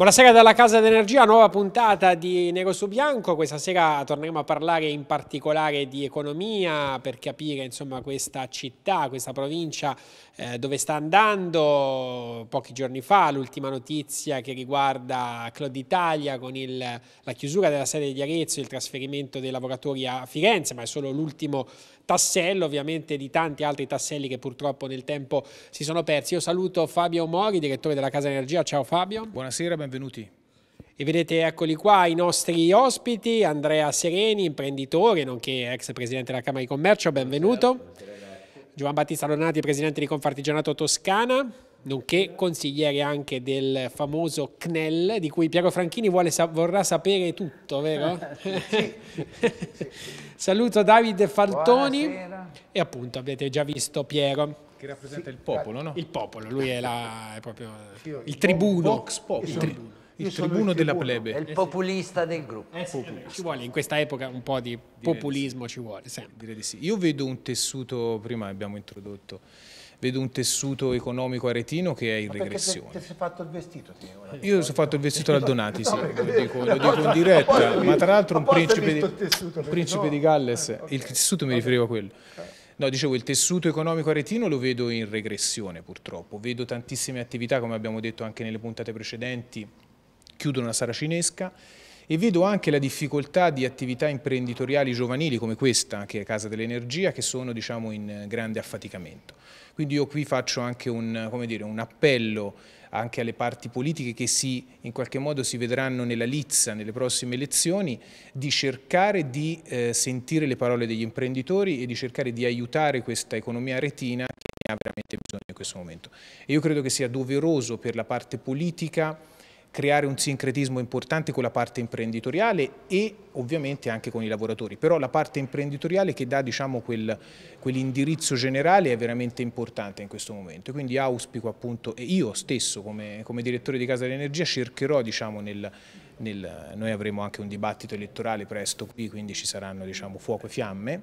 Buonasera dalla Casa d'Energia, nuova puntata di Nero su Bianco. Questa sera torneremo a parlare in particolare di economia per capire insomma, questa città, questa provincia eh, dove sta andando. Pochi giorni fa l'ultima notizia che riguarda Claude Italia con il, la chiusura della sede di Arezzo, il trasferimento dei lavoratori a Firenze, ma è solo l'ultimo tassello ovviamente di tanti altri tasselli che purtroppo nel tempo si sono persi. Io saluto Fabio Mori, direttore della Casa Energia. Ciao Fabio. Buonasera, benvenuti. E vedete, eccoli qua i nostri ospiti, Andrea Sereni, imprenditore, nonché ex presidente della Camera di Commercio, benvenuto. Giovan Battista Donati, presidente di Confartigianato Toscana, nonché consigliere anche del famoso CNEL, di cui Piero Franchini vuole, vorrà sapere tutto, vero? sì. sì, sì. Saluto Davide Faltoni Buonasera. e appunto avete già visto Piero. Che rappresenta sì, il popolo, no? Il popolo, lui è, la, è proprio sì, il, il tribuno. Vox pop, il tribuno. Il tribuno, il tribuno della plebe. È il eh populista del gruppo. Eh sì, eh, ci vuole, in questa epoca un po' di populismo sì. ci vuole, sempre. Direi di sì. Io vedo un tessuto, prima abbiamo introdotto vedo un tessuto economico aretino che è in regressione. Ma perché ti sei fatto il vestito? Te, Io ho fatto il vestito al Donati, sì, no, lo, dico, lo dico in diretta, ma tra l'altro un principe, di, tessuto, principe no. di Galles, eh, okay. il tessuto mi riferivo a quello. No, dicevo, il tessuto economico aretino lo vedo in regressione purtroppo, vedo tantissime attività, come abbiamo detto anche nelle puntate precedenti, chiudono la saracinesca, e vedo anche la difficoltà di attività imprenditoriali giovanili come questa, che è Casa dell'Energia, che sono diciamo, in grande affaticamento. Quindi io qui faccio anche un, dire, un appello anche alle parti politiche che si, in qualche modo si vedranno nella lizza nelle prossime elezioni, di cercare di eh, sentire le parole degli imprenditori e di cercare di aiutare questa economia retina che ne ha veramente bisogno in questo momento. E io credo che sia doveroso per la parte politica creare un sincretismo importante con la parte imprenditoriale e ovviamente anche con i lavoratori, però la parte imprenditoriale che dà diciamo, quel, quell'indirizzo generale è veramente importante in questo momento, quindi auspico appunto, e io stesso come, come direttore di Casa dell'Energia cercherò diciamo, nel, nel, noi avremo anche un dibattito elettorale presto qui, quindi ci saranno diciamo, fuoco e fiamme,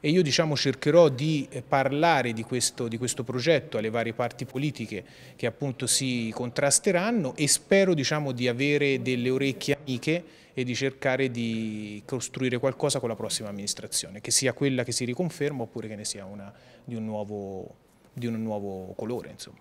e io diciamo, cercherò di eh, parlare di questo, di questo, progetto alle varie parti politiche che appunto si contrasteranno e spero diciamo, di avere delle orecchie amiche e di cercare di costruire qualcosa con la prossima amministrazione, che sia quella che si riconferma oppure che ne sia una di un nuovo, di un nuovo colore. Insomma.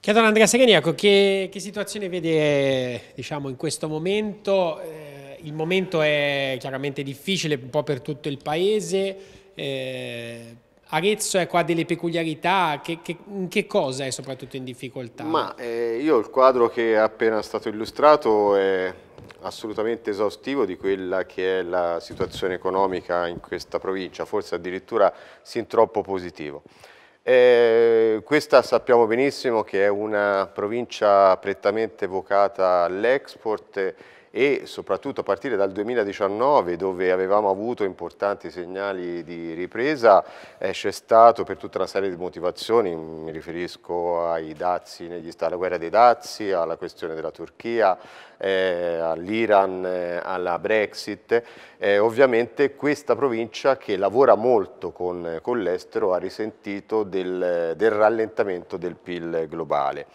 Chiedo ad Andrea Seganiaco ecco, che, che, situazione vede diciamo, in questo momento. Eh, il momento è chiaramente difficile un po' per tutto il paese. Eh, Arezzo ecco, ha delle peculiarità, che, che, in che cosa è soprattutto in difficoltà? Ma eh, io il quadro che è appena stato illustrato è assolutamente esaustivo di quella che è la situazione economica in questa provincia, forse addirittura sin troppo positivo. Eh, questa sappiamo benissimo che è una provincia prettamente vocata all'export e soprattutto a partire dal 2019 dove avevamo avuto importanti segnali di ripresa c'è stato per tutta una serie di motivazioni, mi riferisco ai dazi negli Stati, alla guerra dei dazi, alla questione della Turchia, eh, all'Iran, eh, alla Brexit, eh, ovviamente questa provincia che lavora molto con, con l'estero ha risentito del, del rallentamento del PIL globale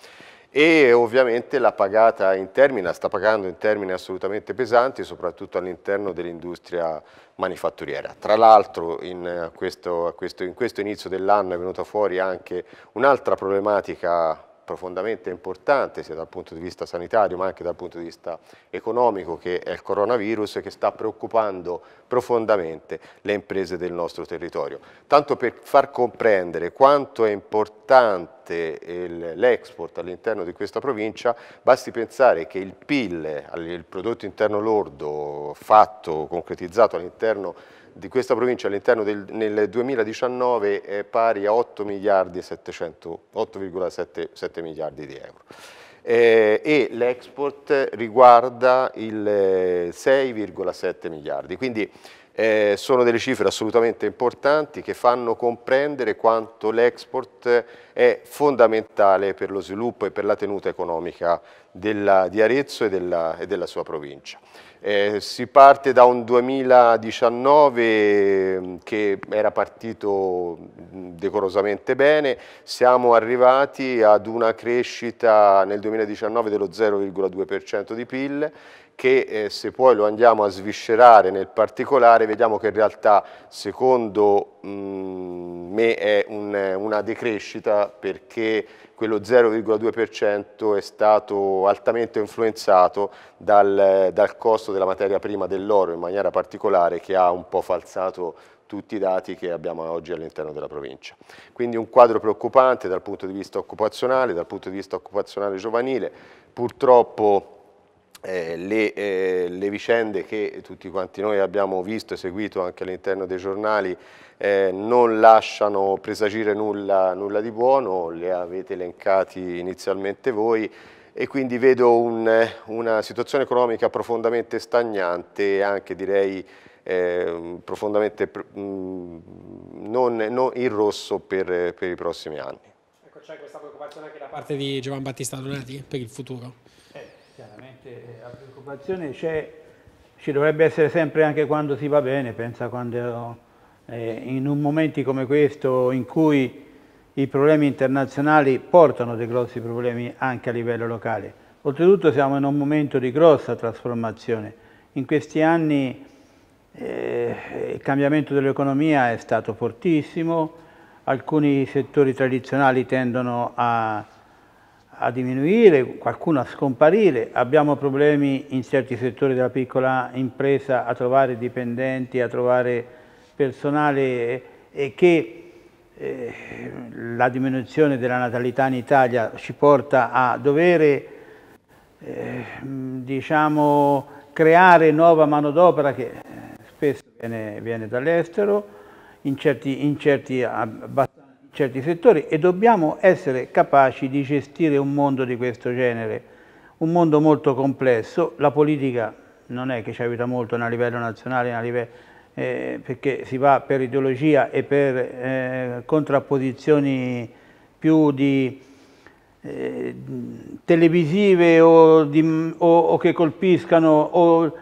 e ovviamente l'ha pagata in termini, la sta pagando in termini assolutamente pesanti, soprattutto all'interno dell'industria manifatturiera. Tra l'altro in eh, in questo inizio dell'anno è venuta fuori anche un'altra problematica profondamente importante sia dal punto di vista sanitario ma anche dal punto di vista economico che è il coronavirus che sta preoccupando profondamente le imprese del nostro territorio. Tanto per far comprendere quanto è importante eh, l'export all'interno di questa provincia, basti pensare che il PIL, eh, il prodotto interno lordo fatto, concretizzato all'interno di questa provincia all'interno del 2019 è pari a 8 miliardi, e 8,7 miliardi di euro. Eh, e l'export riguarda il 6,7 eh, miliardi, quindi eh, sono delle cifre assolutamente importanti che fanno comprendere quanto l'export è fondamentale per lo sviluppo e per la tenuta economica della, di Arezzo e della, e della sua provincia. Eh, si parte da un 2019 mm, che era partito mm, decorosamente bene, siamo arrivati ad una crescita nel 2019 dello 0,2% di PIL che eh, se poi lo andiamo a sviscerare nel particolare vediamo che in realtà secondo mh, me è un, una decrescita perché quello 0,2% è stato altamente influenzato dal, dal costo della materia prima dell'oro in maniera particolare che ha un po' falsato tutti i dati che abbiamo oggi all'interno della provincia. Quindi un quadro preoccupante dal punto di vista occupazionale, dal punto di vista occupazionale giovanile, purtroppo eh, le, eh, le, vicende che tutti quanti noi abbiamo visto e seguito anche all'interno dei giornali eh, non lasciano presagire nulla, nulla, di buono, le avete elencati inizialmente voi e quindi vedo un, una situazione economica profondamente stagnante e anche direi eh, profondamente mh, mm, non, non in rosso per, per i prossimi anni. Ecco, c'è questa preoccupazione anche da parte di Giovan Battista Donati per il futuro? Chiaramente eh, la preoccupazione c'è, ci dovrebbe essere sempre anche quando si va bene, pensa quando eh, in un momento come questo in cui i problemi internazionali portano dei grossi problemi anche a livello locale. Oltretutto siamo in un momento di grossa trasformazione. In questi anni eh, il cambiamento dell'economia è stato fortissimo, alcuni settori tradizionali tendono a a diminuire, qualcuno a scomparire, abbiamo problemi in certi settori della piccola impresa a trovare dipendenti, a trovare personale e che eh, la diminuzione della natalità in Italia ci porta a dover eh, diciamo, creare nuova manodopera che eh, spesso viene, viene dall'estero, in certi, in certi abbastanza ah, certi settori e dobbiamo essere capaci di gestire un mondo di questo genere, un mondo molto complesso, la politica non è che ci aiuta molto a livello nazionale, a livello, eh, perché si va per ideologia e per eh, contrapposizioni più di, eh, televisive o, di, o, o, che colpiscano, o,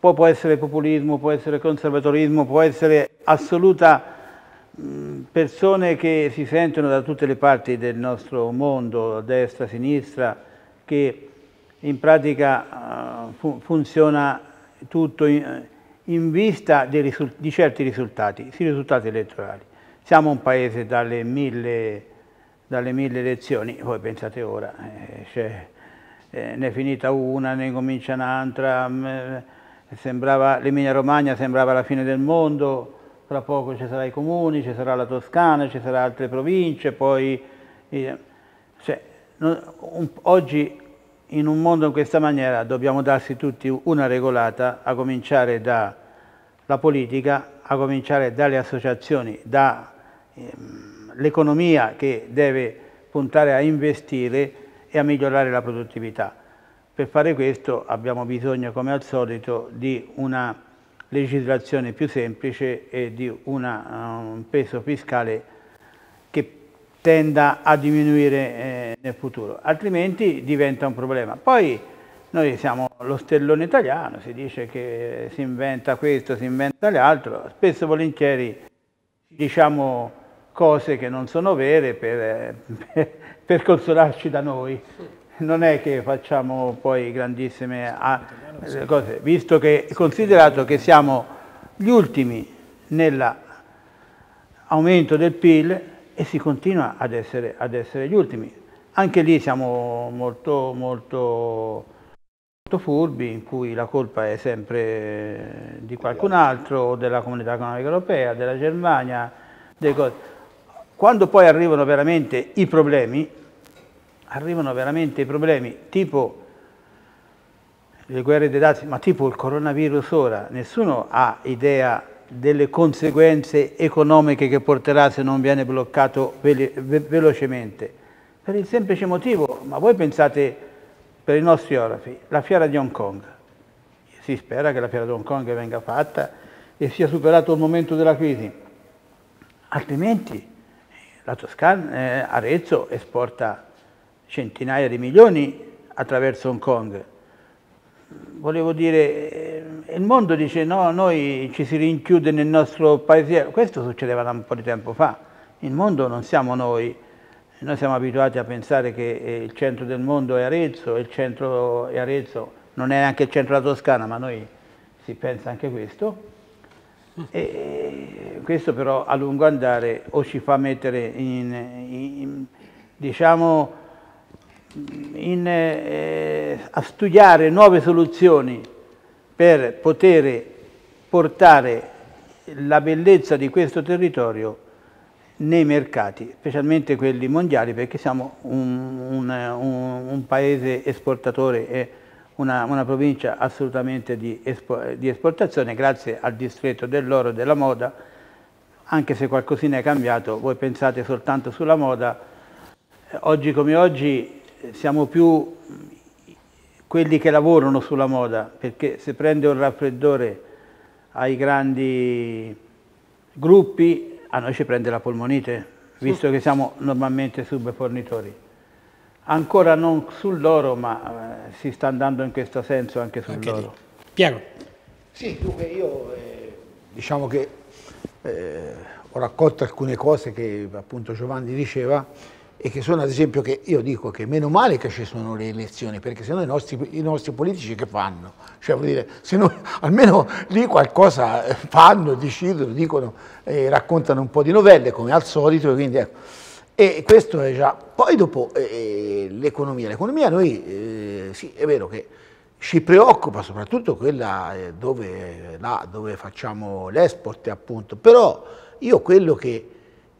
può, può essere populismo, può essere conservatorismo, può essere assoluta mm, persone che si sentono da tutte le parti del nostro mondo, destra, sinistra, che in pratica eh, funziona tutto in, eh, vista di certi risultati, sì risultati elettorali. Siamo un paese dalle mille, dalle mille elezioni, voi pensate ora, cioè, ne è finita una, ne comincia un'altra, mm, sembrava l'Emilia Romagna sembrava la fine del mondo, tra poco ci saranno i comuni, ci sarà la Toscana, ci saranno altre province, poi... Eh, cioè, non, un, oggi in un mondo in questa maniera dobbiamo darsi tutti una regolata, a cominciare dalla politica, a cominciare dalle associazioni, dall'economia ehm, che deve puntare a investire e a migliorare la produttività. Per fare questo abbiamo bisogno, come al solito, di una legislazione più semplice e di una, eh, un peso fiscale che tenda a diminuire eh, nel futuro, altrimenti diventa un problema. Poi noi siamo lo stellone italiano, si dice che si inventa questo, si inventa l'altro, spesso e volentieri diciamo cose che non sono vere per, per, per consolarci da noi non è che facciamo poi grandissime ah, cose, visto che considerato che siamo gli ultimi nell'aumento del PIL e si continua ad essere, ad essere, gli ultimi. Anche lì siamo molto, molto, molto furbi, in cui la colpa è sempre di qualcun altro, della comunità economica europea, della Germania, delle cose. Quando poi arrivano veramente i problemi, arrivano veramente i problemi tipo le guerre dei dati, ma tipo il coronavirus ora, nessuno ha idea delle conseguenze economiche che porterà se non viene bloccato velocemente. Per il semplice motivo, ma voi pensate per i nostri orafi, la fiera di Hong Kong. Si spera che la fiera di Hong Kong venga fatta e sia superato il momento della crisi. Altrimenti la Toscana, eh, Arezzo esporta centinaia di milioni attraverso Hong Kong. Volevo dire, eh, il mondo dice no, noi ci si rinchiude nel nostro paese, questo succedeva da un po' di tempo fa, il mondo non siamo noi, noi siamo abituati a pensare che eh, il centro del mondo è Arezzo, il centro è Arezzo, non è anche il centro della Toscana, ma noi si pensa anche questo. E eh, questo però a lungo andare o ci fa mettere in, in, in diciamo, in, eh, eh, a studiare nuove soluzioni per poter portare la bellezza di questo territorio nei mercati, specialmente quelli mondiali, perché siamo un, un, un, un paese esportatore e una, una provincia assolutamente di, espo, di, esportazione, grazie al distretto dell'oro e della moda, anche se qualcosina è cambiato, voi pensate soltanto sulla moda, oggi come oggi siamo più quelli che lavorano sulla moda, perché se prende un raffreddore ai grandi gruppi, a noi ci prende la polmonite, visto che siamo normalmente subfornitori. Ancora non sull'oro, ma eh, si sta andando in questo senso anche sull'oro. Piero. Sì, dunque io eh, diciamo che eh, ho raccolto alcune cose che appunto Giovanni diceva, e che sono ad esempio che io dico che meno male che ci sono le elezioni, perché sennò i nostri, i nostri politici che fanno? Cioè vuol dire, se noi, almeno lì qualcosa eh, fanno, decidono, dicono, eh, raccontano un po' di novelle come al solito, quindi ecco. E questo è già... Poi dopo eh, eh l'economia. L'economia noi, eh, sì, è vero che ci preoccupa soprattutto quella eh, dove, là, dove facciamo l'export appunto, però io quello che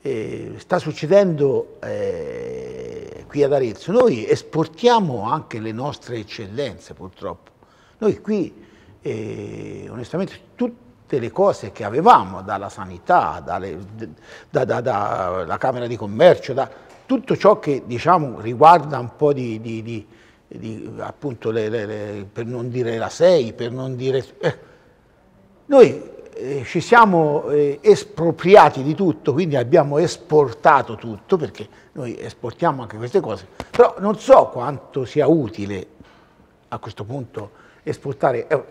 eh, sta succedendo eh, qui ad Arezzo. Noi esportiamo anche le nostre eccellenze purtroppo. Noi qui eh, onestamente tutte le cose che avevamo, dalla sanità, dalle, da, da, da, dalla Camera di Commercio, da tutto ciò che diciamo, riguarda un po' di, di, di, di appunto le, le, le, per non dire la 6, per non dire... Eh, noi eh, ci siamo eh, espropriati di tutto, quindi abbiamo esportato tutto, perché noi esportiamo anche queste cose, però non so quanto sia utile a questo punto esportare, eh,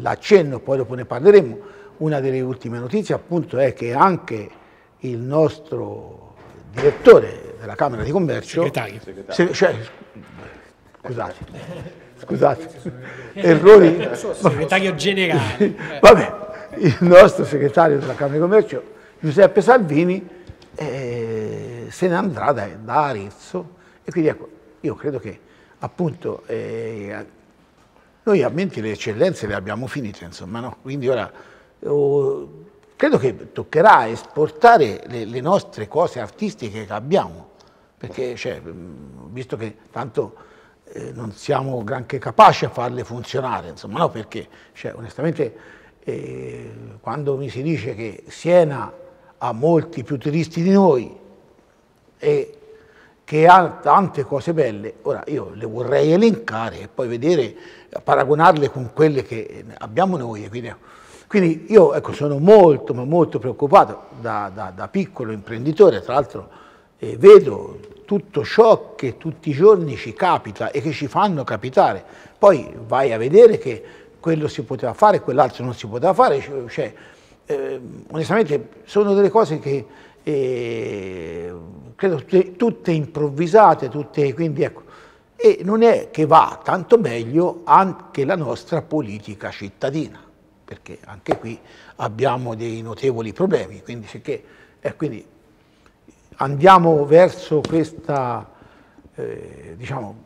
l'accenno, poi dopo ne parleremo, una delle ultime notizie appunto è che anche il nostro direttore della Camera di Commercio, segretario. Se, cioè, scusate, scusate, errori. Segretario generale. Vabbè, il nostro segretario della Camera di Commercio, Giuseppe Salvini, eh, se ne andrà da, da, Arezzo. E quindi ecco, io credo che appunto eh, noi a Menti le eccellenze le abbiamo finite, insomma, no? quindi ora eh, oh, credo che toccherà esportare le, le, nostre cose artistiche che abbiamo, perché cioè, visto che tanto eh, non siamo granché capaci a farle funzionare, insomma, no? perché cioè, onestamente eh, quando mi si dice che Siena ha molti più turisti di noi e che ha tante cose belle, ora io le vorrei elencare e poi vedere, paragonarle con quelle che abbiamo noi. Quindi, quindi io ecco, sono molto, molto preoccupato da, da, da piccolo imprenditore, tra l'altro eh, vedo tutto ciò che tutti i giorni ci capita e che ci fanno capitare. Poi vai a vedere che quello si poteva fare, quell'altro non si poteva fare, cioè, eh, onestamente sono delle cose che eh, credo tutte, tutte, improvvisate, tutte, quindi ecco, e non è che va tanto meglio anche la nostra politica cittadina, perché anche qui abbiamo dei notevoli problemi, quindi, che, eh, quindi andiamo verso questa, eh, diciamo,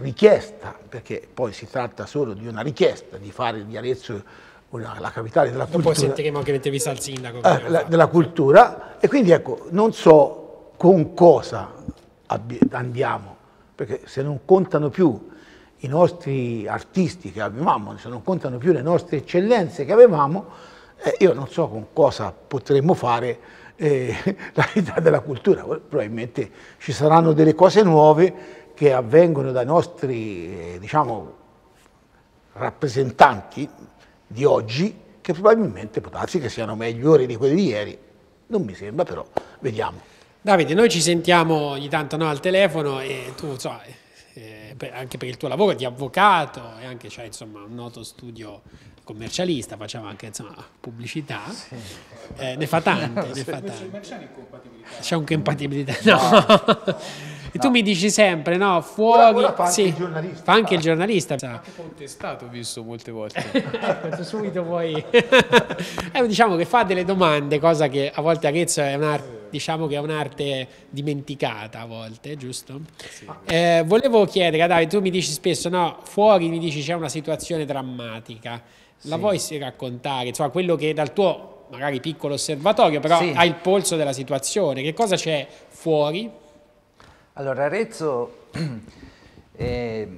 richiesta, perché poi si tratta solo di una richiesta di fare di Arezzo una, la capitale della cultura. Poi sentiremo anche l'intervista al sindaco. Eh, la, della cultura e quindi ecco, non so con cosa andiamo, perché se non contano più i nostri artisti che avevamo, se non contano più le nostre eccellenze che avevamo, eh, io non so con cosa potremmo fare eh, la vita della cultura, probabilmente ci saranno delle cose nuove che avvengono dai nostri eh, diciamo, rappresentanti di oggi, che probabilmente può darsi che siano migliori di quelli di ieri. Non mi sembra, però vediamo. Davide, noi ci sentiamo ogni tanto no, al telefono e tu, so, eh, per, anche per il tuo lavoro di avvocato e anche c'hai cioè, un noto studio commercialista, facciamo anche insomma, pubblicità, sì. eh, ne fa tante. No, ne fa tante. C'è un'incompatibilità. C'è un'incompatibilità, no. no. E tu mi ecco. dici sempre, no, fuori... Ora, ora fa anche sì, il giornalista. Fa anche il giornalista. Anche contestato, visto molte volte. ecco, tu subito poi... eh, diciamo che fa delle domande, cosa che a volte Arezzo è un'arte diciamo che è un'arte dimenticata a volte, giusto? Sì. Eh, volevo chiedere, Davide, tu mi dici spesso, no, fuori mi dici c'è una situazione drammatica, la sì. vuoi raccontare? Insomma, quello che dal tuo magari piccolo osservatorio, però sì. hai il polso della situazione, che cosa c'è fuori? Allora, Arezzo eh,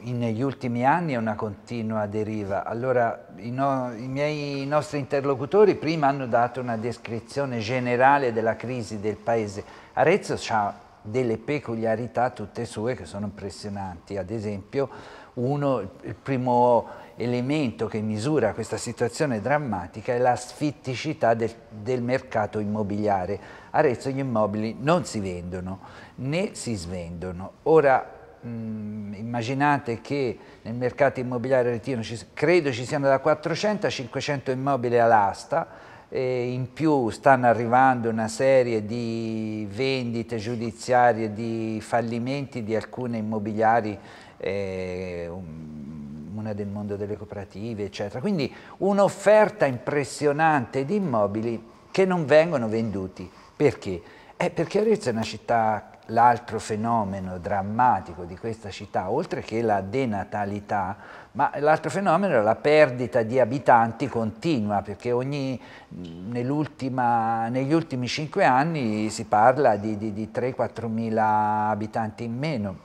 negli ultimi anni è una continua deriva. Allora, i, no, i, miei, i nostri interlocutori prima hanno dato una descrizione generale della crisi del paese. Arezzo ha delle peculiarità tutte sue che sono impressionanti. Ad esempio, uno, il primo elemento che misura questa situazione drammatica è la sfitticità del, del mercato immobiliare. Arezzo gli immobili non si vendono né si svendono. Ora mh, mm, immaginate che nel mercato immobiliare aretino ci, credo ci siano da 400 a 500 immobili all'asta, in più stanno arrivando una serie di vendite giudiziarie, di fallimenti di alcune immobiliari, eh, um, una del mondo delle cooperative, eccetera. Quindi un'offerta impressionante di immobili che non vengono venduti. Perché? Eh, perché Arezzo è una città, l'altro fenomeno drammatico di questa città, oltre che la denatalità, ma l'altro fenomeno è la perdita di abitanti continua, perché ogni, negli ultimi cinque anni si parla di, di, di 3-4 mila abitanti in meno.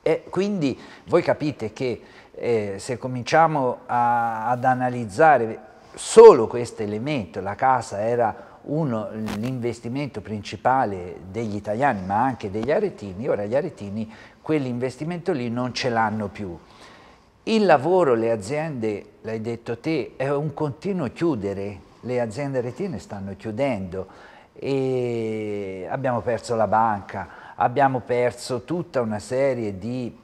E quindi voi capite che eh, se cominciamo a, ad analizzare solo questo elemento, la casa era uno, l'investimento principale degli italiani ma anche degli aretini, ora gli aretini quell'investimento lì non ce l'hanno più. Il lavoro, le aziende, l'hai detto te, è un continuo chiudere, le aziende aretine stanno chiudendo e abbiamo perso la banca, abbiamo perso tutta una serie di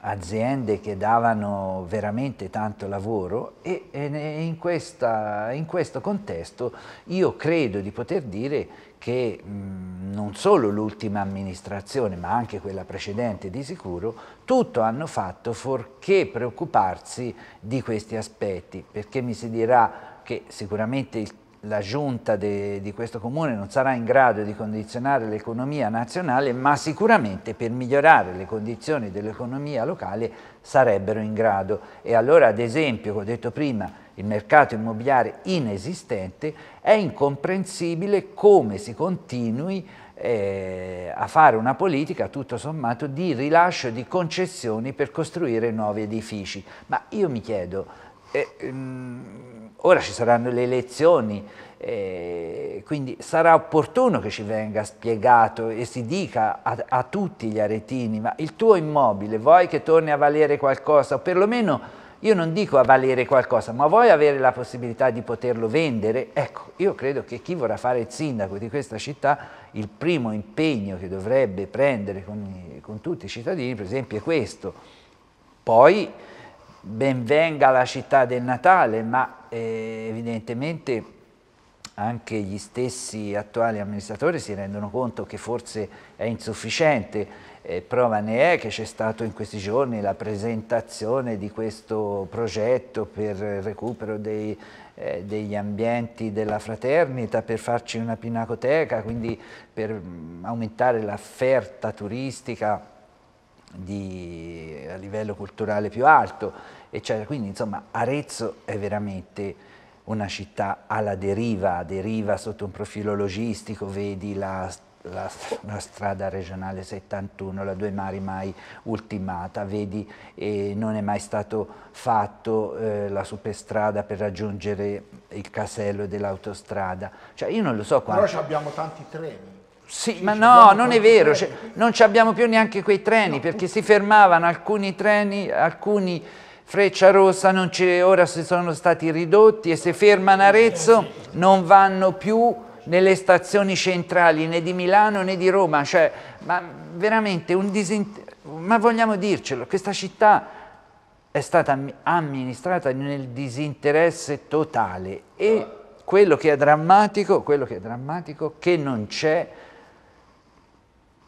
aziende che davano veramente tanto lavoro e, e in, questa, in, questo contesto io credo di poter dire che mh, non solo l'ultima amministrazione ma anche quella precedente di sicuro tutto hanno fatto forché preoccuparsi di questi aspetti perché mi si dirà che sicuramente il la giunta de, di questo comune non sarà in grado di condizionare l'economia nazionale, ma sicuramente per migliorare le condizioni dell'economia locale sarebbero in grado. E allora, ad esempio, come ho detto prima, il mercato immobiliare inesistente, è incomprensibile come si continui eh, a fare una politica tutto sommato di rilascio di concessioni per costruire nuovi edifici. Ma io mi chiedo, eh, ehm, Ora ci saranno le elezioni, eh, quindi sarà opportuno che ci venga spiegato e si dica a, a, tutti gli aretini, ma il tuo immobile vuoi che torni a valere qualcosa, o perlomeno io non dico a valere qualcosa, ma vuoi avere la possibilità di poterlo vendere? Ecco, io credo che chi vorrà fare il sindaco di questa città, il primo impegno che dovrebbe prendere con, con tutti i cittadini, per esempio, è questo. Poi benvenga la città del Natale, ma eh, evidentemente anche gli stessi attuali amministratori si rendono conto che forse è insufficiente. Eh, prova ne è che c'è stato in questi giorni la presentazione di questo progetto per il recupero dei, eh, degli ambienti della fraternita per farci una pinacoteca, quindi per mm, aumentare l'offerta turistica di, a livello culturale più alto, eccetera. Quindi insomma Arezzo è veramente una città alla deriva, deriva sotto un profilo logistico, vedi la, la, la strada regionale 71, la Due Mari mai ultimata, vedi eh, non è mai stato fatto eh, la superstrada per raggiungere il casello dell'autostrada, cioè io non lo so quanto... Però abbiamo tanti treni. Sì, ma no, non è vero, cioè, non abbiamo più neanche quei treni, no. perché si fermavano alcuni treni, alcuni Freccia Rossa, ora si sono stati ridotti e se fermano eh, Arezzo non vanno più nelle stazioni centrali né di Milano né di Roma, cioè, ma veramente un disinteresse, ma vogliamo dircelo, questa città è stata amministrata nel disinteresse totale e ah. quello che è drammatico, quello che, è drammatico, che non c'è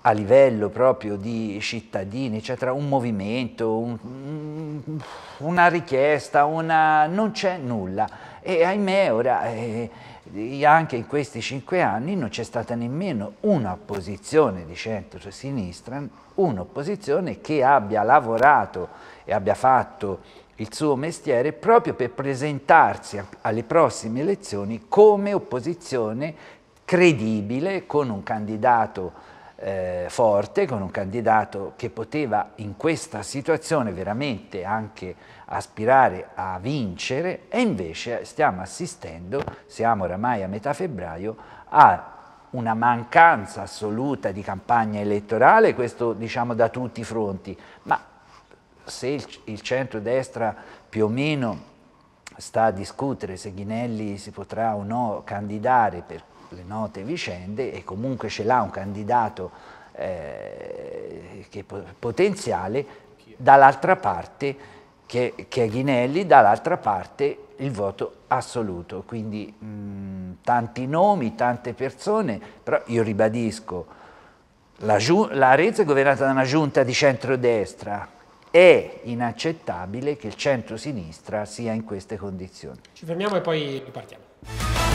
a livello proprio di cittadini, eccetera, un movimento, un, una richiesta, una... non c'è nulla. E ahimè ora, eh, anche in questi cinque anni, non c'è stata nemmeno un'opposizione di centro-sinistra, un'opposizione che abbia lavorato e abbia fatto il suo mestiere proprio per presentarsi alle prossime elezioni come opposizione credibile con un candidato eh, forte, con un candidato che poteva in questa situazione veramente anche aspirare a vincere e invece stiamo assistendo, siamo oramai a metà febbraio, a una mancanza assoluta di campagna elettorale, questo diciamo da tutti i fronti, ma se il, il centro-destra più o meno sta a discutere se Ghinelli si potrà o no candidare per le note vicende e comunque ce l'ha un candidato eh, che potenziale, dall'altra parte che, che, è Ghinelli, dall'altra parte il voto assoluto. Quindi mh, mm, tanti nomi, tante persone, però io ribadisco, la, l'Arezzo è governata da una giunta di centrodestra, è inaccettabile che il centro-sinistra sia in queste condizioni. Ci fermiamo e poi ripartiamo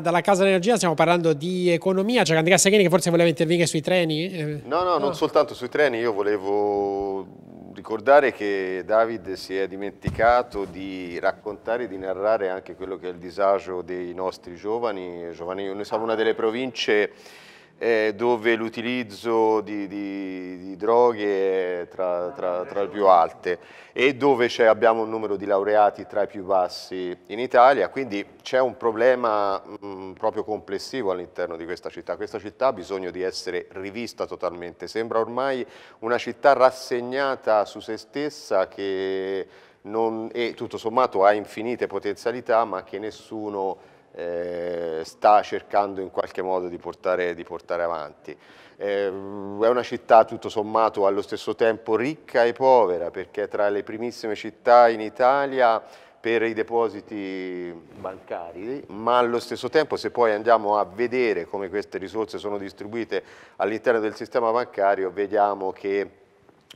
dalla Casa dell'Energia stiamo parlando di economia, c'è Andrea Seghini che forse voleva intervenire sui treni? No, eh. no, no, non ah. soltanto sui treni, io volevo ricordare che David si è dimenticato di raccontare e di narrare anche quello che è il disagio dei nostri giovani, giovani noi siamo una delle province eh, dove l'utilizzo di, di, di, droghe è tra, tra, tra, le più alte e dove abbiamo un numero di laureati tra i più bassi in Italia, quindi c'è un problema mh, mm, proprio complessivo all'interno di questa città. Questa città ha bisogno di essere rivista totalmente, sembra ormai una città rassegnata su se stessa che non, e tutto sommato ha infinite potenzialità ma che nessuno eh, sta cercando in qualche modo di portare, di portare avanti. Eh, è una città tutto sommato allo stesso tempo ricca e povera perché è tra le primissime città in Italia per i depositi bancari, ma allo stesso tempo se poi andiamo a vedere come queste risorse sono distribuite all'interno del sistema bancario, vediamo che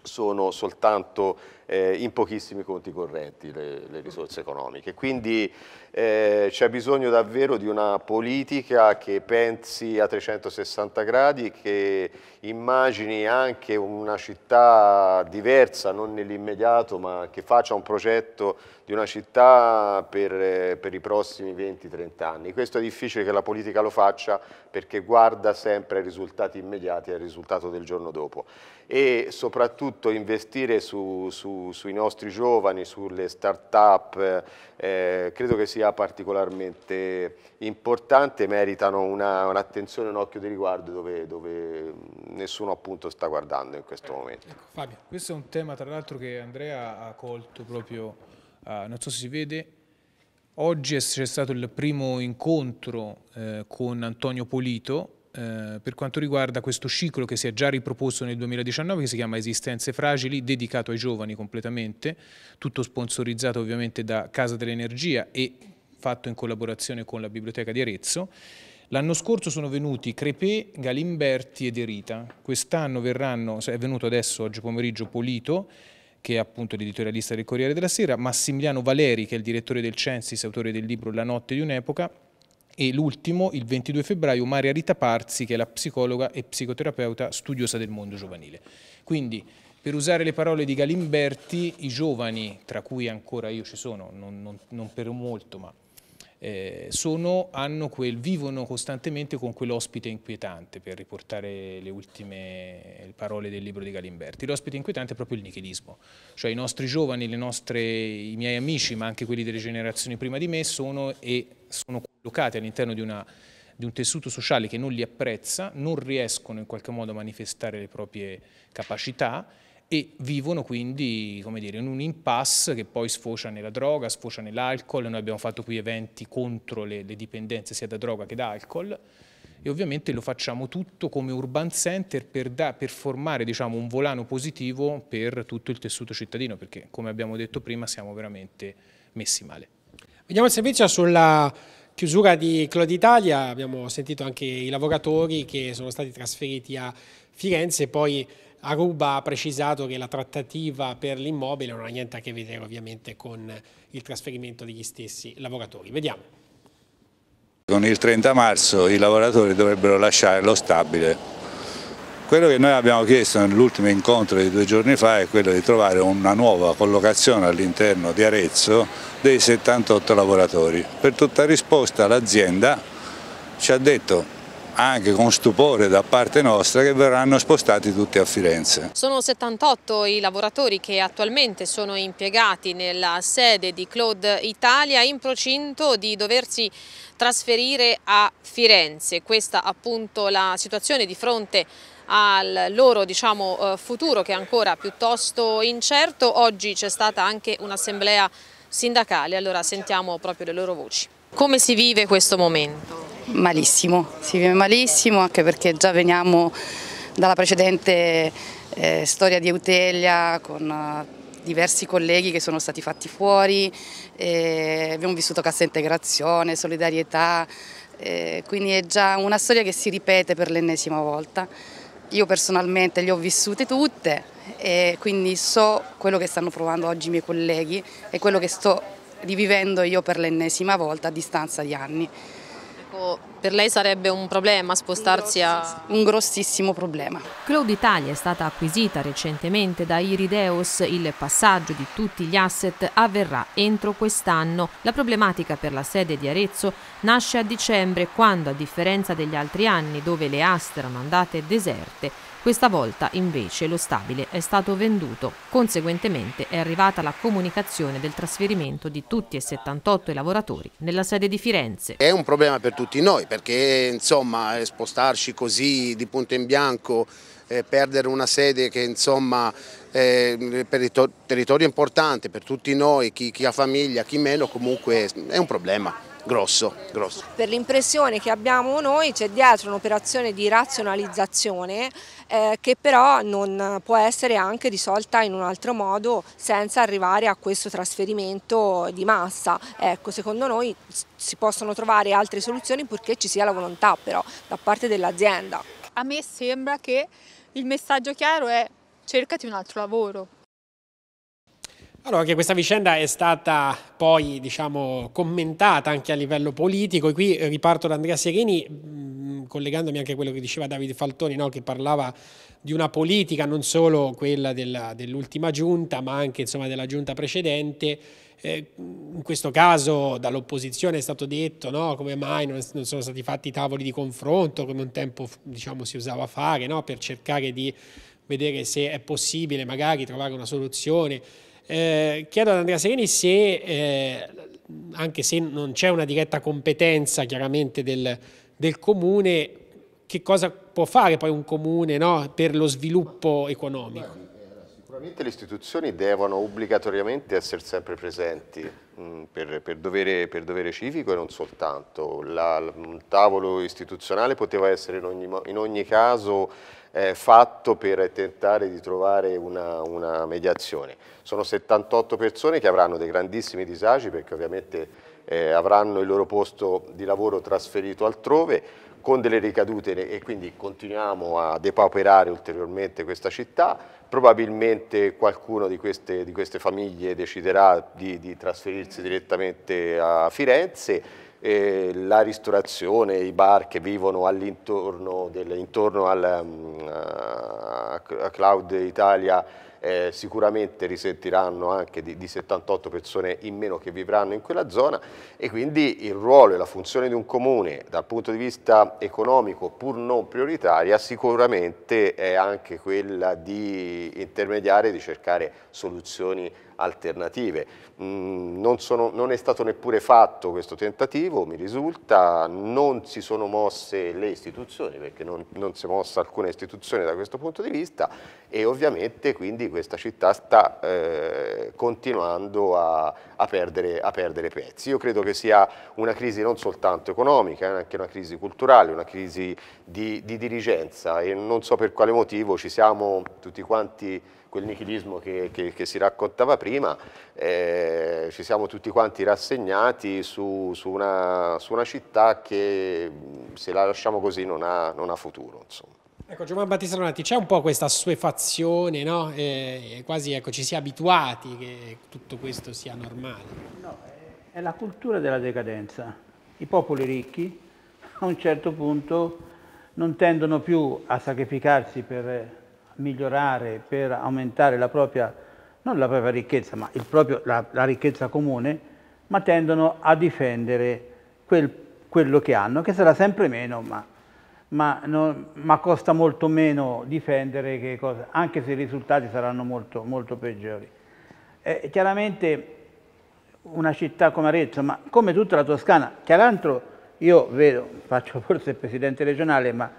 sono soltanto eh, in pochissimi conti correnti le, le risorse economiche. Quindi eh, c'è bisogno davvero di una politica che pensi a 360 gradi, che immagini anche una città diversa, non nell'immediato, ma che faccia un progetto di una città per, per i prossimi 20-30 anni. Questo è difficile che la politica lo faccia perché guarda sempre ai risultati immediati, al risultato del giorno dopo. E soprattutto investire su, su sui nostri giovani, sulle start-up, eh, credo che sia particolarmente importante, meritano un'attenzione, un, un occhio di riguardo dove, dove, nessuno appunto sta guardando in questo momento. Ecco, Fabio, questo è un tema tra l'altro che Andrea ha colto proprio, eh, non so se si vede, oggi c'è stato il primo incontro eh, con Antonio Polito, eh, per quanto riguarda questo ciclo che si è già riproposto nel 2019 che si chiama Esistenze Fragili, dedicato ai giovani completamente, tutto sponsorizzato ovviamente da Casa dell'Energia e fatto in collaborazione con la Biblioteca di Arezzo. L'anno scorso sono venuti Crepè, Galimberti e Derita, quest'anno verranno, è venuto adesso oggi pomeriggio Polito, che è appunto l'editorialista del Corriere della Sera, Massimiliano Valeri che è il direttore del Censis, autore del libro La notte di un'epoca, e l'ultimo, il 22 febbraio, Maria Rita Parzi, che è la psicologa e psicoterapeuta studiosa del mondo giovanile. Quindi, per usare le parole di Galimberti, i giovani, tra cui ancora io ci sono, non, non, non per molto, ma eh, sono, quel, vivono costantemente con quell'ospite inquietante, per riportare le ultime parole del libro di Galimberti. L'ospite inquietante è proprio il nichilismo, cioè i nostri giovani, nostre, i miei amici, ma anche quelli delle generazioni prima di me, sono, e sono collocati all'interno di di un tessuto sociale che non li apprezza, non riescono in qualche modo a manifestare le proprie capacità e vivono quindi dire, in un impasse che poi sfocia nella droga, sfocia nell'alcol, noi abbiamo fatto qui eventi contro le, le, dipendenze sia da droga che da alcol e ovviamente lo facciamo tutto come urban center per, da, per formare diciamo, un volano positivo per tutto il tessuto cittadino perché come abbiamo detto prima siamo veramente messi male. Vediamo il servizio sulla chiusura di Claude Italia, abbiamo sentito anche i lavoratori che sono stati trasferiti a Firenze e poi Aruba ha precisato che la trattativa per l'immobile non ha niente a che vedere ovviamente con il trasferimento degli stessi lavoratori. Vediamo. Con il 30 marzo i lavoratori dovrebbero lasciare lo stabile. Quello che noi abbiamo chiesto nell'ultimo incontro di due giorni fa è quello di trovare una nuova collocazione all'interno di Arezzo dei 78 lavoratori. Per tutta risposta l'azienda ci ha detto anche con stupore da parte nostra che verranno spostati tutti a Firenze. Sono 78 i lavoratori che attualmente sono impiegati nella sede di Claude Italia in procinto di doversi trasferire a Firenze. Questa appunto la situazione di fronte al loro diciamo, eh, futuro che è ancora piuttosto incerto. Oggi c'è stata anche un'assemblea sindacale, allora sentiamo proprio le loro voci. Come si vive questo momento? malissimo, si vive malissimo anche perché già veniamo dalla precedente eh, storia di Eutelia con uh, diversi colleghi che sono stati fatti fuori, eh, abbiamo vissuto cassa integrazione, solidarietà, eh, quindi è già una storia che si ripete per l'ennesima volta. Io personalmente le ho vissute tutte e quindi so quello che stanno provando oggi i miei colleghi e quello che sto rivivendo io per l'ennesima volta a distanza di anni. Ecco, per lei sarebbe un problema spostarsi un a... Un grossissimo problema. Cloud Italia è stata acquisita recentemente da Irideos, il passaggio di tutti gli asset avverrà entro quest'anno. La problematica per la sede di Arezzo nasce a dicembre quando, a differenza degli altri anni dove le aste erano andate deserte, questa volta invece lo stabile è stato venduto, conseguentemente è arrivata la comunicazione del trasferimento di tutti e 78 i lavoratori nella sede di Firenze. È un problema per tutti noi perché insomma eh, spostarci così di punto in bianco eh, perdere una sede che insomma eh, per il territorio importante per tutti noi, chi, chi ha famiglia, chi meno comunque è un problema grosso. grosso. Per l'impressione che abbiamo noi c'è dietro un'operazione di razionalizzazione eh, che però non può essere anche risolta in un altro modo senza arrivare a questo trasferimento di massa. Ecco, secondo noi si possono trovare altre soluzioni purché ci sia la volontà però da parte dell'azienda. A me sembra che il messaggio chiaro è cercati un altro lavoro, allora, anche questa vicenda è stata poi, diciamo, commentata anche a livello politico e qui eh, riparto da Andrea Sereni mm, collegandomi anche a quello che diceva Davide Faltoni, no? che parlava di una politica non solo quella dell'ultima dell giunta, ma anche insomma, della giunta precedente. Eh, in questo caso dall'opposizione è stato detto no? come mai non, non, sono stati fatti tavoli di confronto come un tempo diciamo, si usava fare no? per cercare di vedere se è possibile magari trovare una soluzione eh, chiedo ad Andrea Sereni se, eh, anche se non c'è una diretta competenza chiaramente del, del, comune, che cosa può fare poi un comune no, per lo sviluppo economico? Sicuramente le istituzioni devono obbligatoriamente essere sempre presenti mm, per, per, dovere, per, dovere, civico e non soltanto. La, un tavolo istituzionale poteva essere in ogni, in ogni caso eh, fatto per tentare di trovare una, una, mediazione. Sono 78 persone che avranno dei grandissimi disagi perché ovviamente eh, avranno il loro posto di lavoro trasferito altrove con delle ricadute e quindi continuiamo a depauperare ulteriormente questa città, probabilmente qualcuno di queste, di queste famiglie deciderà di, di trasferirsi direttamente a Firenze eh, la ristorazione, i bar che vivono all'intorno intorno al, mm, a, a Cloud Italia eh, sicuramente risentiranno anche di, di, 78 persone in meno che vivranno in quella zona e quindi il ruolo e la funzione di un comune dal punto di vista economico pur non prioritaria sicuramente è anche quella di intermediare, di cercare soluzioni alternative. Mm, non, sono, non, è stato neppure fatto questo tentativo, mi risulta, non si sono mosse le istituzioni, perché non, non si è mossa alcuna istituzione da questo punto di vista e ovviamente quindi questa città sta eh, continuando a, a, perdere, a perdere pezzi. Io credo che sia una crisi non soltanto economica, è eh, anche una crisi culturale, una crisi di, di dirigenza e non so per quale motivo ci siamo tutti quanti quel nichilismo che, che, che si raccontava prima, eh, ci siamo tutti quanti rassegnati su, su, una, su, una, città che se la lasciamo così non ha, non ha futuro. Insomma. Ecco, Giovanni Battista Donati, c'è un po' questa assuefazione, no? Eh, eh, quasi ecco, ci si è abituati che tutto questo sia normale. No, è la cultura della decadenza. I popoli ricchi a un certo punto non tendono più a sacrificarsi per migliorare, per aumentare la propria, non la propria ricchezza, ma proprio, la, la, ricchezza comune, ma tendono a difendere quel, quello che hanno, che sarà sempre meno, ma, ma, non, ma costa molto meno difendere, cosa, anche se i risultati saranno molto, molto peggiori. Eh, chiaramente una città come Arezzo, ma come tutta la Toscana, chiaramente io vedo, faccio forse il presidente regionale, ma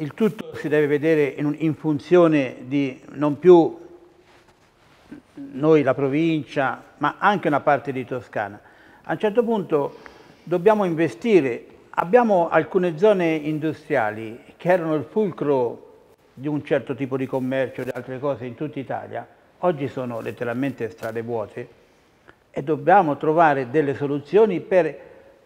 il tutto si deve vedere in, in funzione di non più noi, la provincia, ma anche una parte di Toscana. A un certo punto dobbiamo investire. Abbiamo alcune zone industriali che erano il fulcro di un certo tipo di commercio e di altre cose in tutta Italia, oggi sono letteralmente strade vuote e dobbiamo trovare delle soluzioni per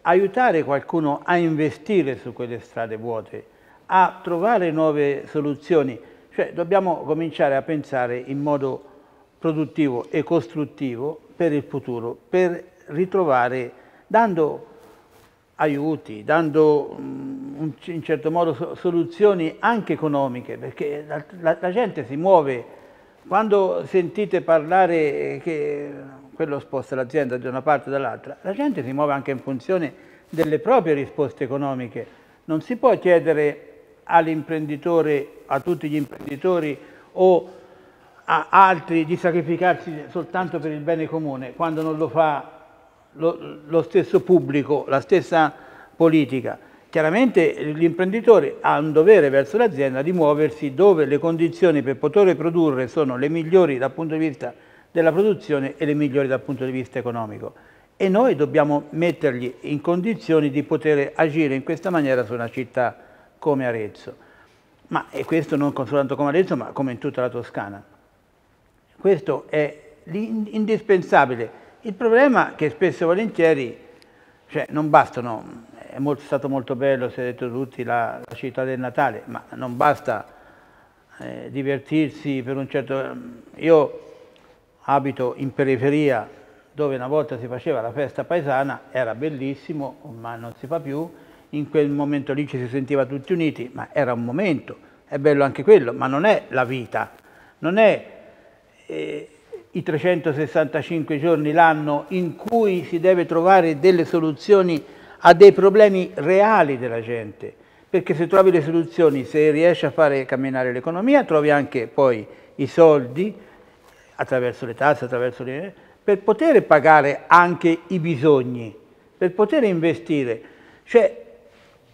aiutare qualcuno a investire su quelle strade vuote a trovare nuove soluzioni, cioè dobbiamo cominciare a pensare in modo produttivo e costruttivo per il futuro, per ritrovare, dando aiuti, dando mm, in certo modo soluzioni anche economiche, perché la, la, la gente si muove. Quando sentite parlare che quello sposta l'azienda da una parte o dall'altra, la gente si muove anche in funzione delle proprie risposte economiche. Non si può chiedere all'imprenditore, a tutti gli imprenditori o a altri di sacrificarsi soltanto per il bene comune, quando non lo fa lo, lo stesso pubblico, la stessa politica. Chiaramente l'imprenditore ha un dovere verso l'azienda di muoversi dove le condizioni per poter produrre sono le migliori dal punto di vista della produzione e le migliori dal punto di vista economico. E noi dobbiamo mettergli in condizioni di poter agire in questa maniera su una città come Arezzo. Ma, e questo non soltanto come Arezzo, ma come in tutta la Toscana. Questo è indispensabile. Il problema è che spesso e volentieri cioè, non bastano, è molto, stato molto bello, si è detto tutti, la, la città del Natale, ma non basta eh, divertirsi per un certo... Io abito in periferia dove una volta si faceva la festa paesana, era bellissimo, ma non si fa più, in quel momento lì ci si sentiva tutti uniti, ma era un momento, è bello anche quello, ma non è la vita, non è eh, i 365 giorni l'anno in cui si deve trovare delle soluzioni a dei problemi reali della gente, perché se trovi le soluzioni, se riesci a fare camminare l'economia, trovi anche poi i soldi attraverso le tasse, attraverso le... per poter pagare anche i bisogni, per poter investire. Cioè,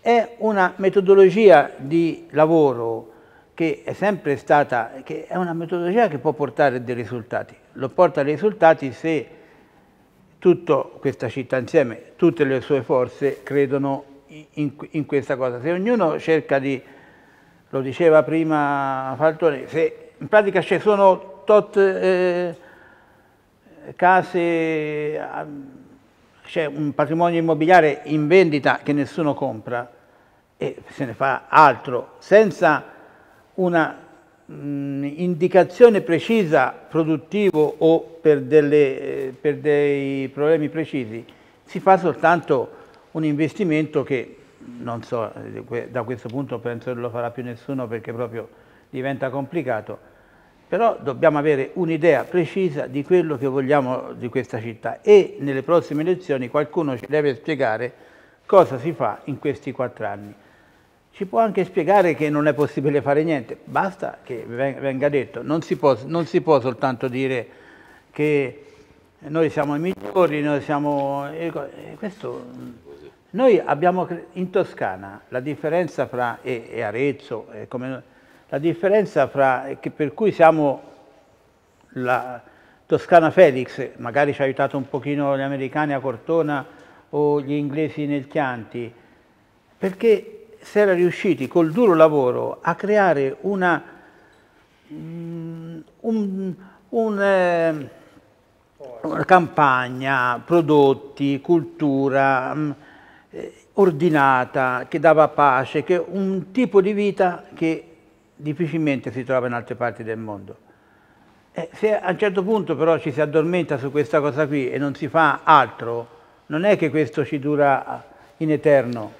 è una metodologia di lavoro che è sempre stata, che è una metodologia che può portare dei risultati. Lo porta dei risultati se tutta questa città insieme, tutte le sue forze credono in, in questa cosa. Se ognuno cerca di, lo diceva prima Faltone, se in pratica ci sono tot eh, case... Eh, c'è un patrimonio immobiliare in vendita che nessuno compra e se ne fa altro, senza una mh, indicazione precisa produttivo o per, delle, eh, per dei problemi precisi, si fa soltanto un investimento che non so, eh, da questo punto penso che lo farà più nessuno perché proprio diventa complicato, però dobbiamo avere un'idea precisa di quello che vogliamo di questa città e nelle prossime elezioni qualcuno ci deve spiegare cosa si fa in questi quattro anni. Ci può anche spiegare che non è possibile fare niente, basta che venga detto, non si può, non si può soltanto dire che noi siamo i migliori, noi siamo... Eh, eh, questo, noi abbiamo in Toscana la differenza fra e, Arezzo, e come la differenza fra, per cui siamo la Toscana Felix, magari ci ha aiutato un pochino gli americani a Cortona o gli inglesi nel Chianti, perché si era riusciti col duro lavoro a creare una, mm, un, un, eh, una campagna, prodotti, cultura mm, eh, ordinata, che dava pace, che un tipo di vita che difficilmente si trova in altre parti del mondo. Eh, se a un certo punto però ci si addormenta su questa cosa qui e non si fa altro, non è che questo ci dura in eterno.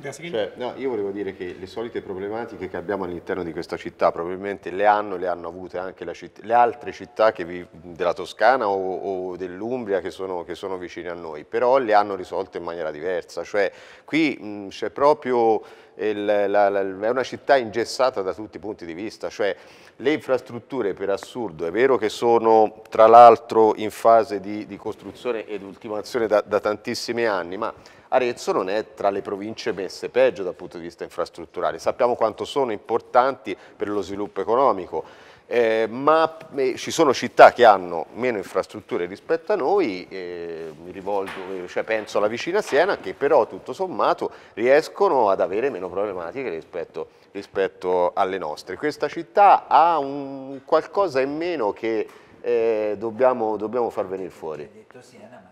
Cioè, no, io volevo dire che le solite problematiche che abbiamo all'interno di questa città probabilmente le hanno, le hanno avute anche le altre città vi, della Toscana o, o dell'Umbria che sono, che sono vicine a noi, però le hanno risolte in maniera diversa. Cioè, qui c'è proprio il, la, la, è una città ingessata da tutti i punti di vista, cioè le infrastrutture per assurdo è vero che sono tra l'altro in fase di, di, costruzione ed ultimazione da, da tantissimi anni, ma Arezzo non è tra le province messe peggio dal punto di vista infrastrutturale, sappiamo quanto sono importanti per lo sviluppo economico eh, ma eh, ci sono città che hanno meno infrastrutture rispetto a noi, eh, mi rivolgo, eh, cioè penso alla vicina Siena, che però tutto sommato riescono ad avere meno problematiche rispetto, rispetto alle nostre. Questa città ha un qualcosa in meno che eh, dobbiamo, dobbiamo, far venire fuori. Hai detto Siena, ma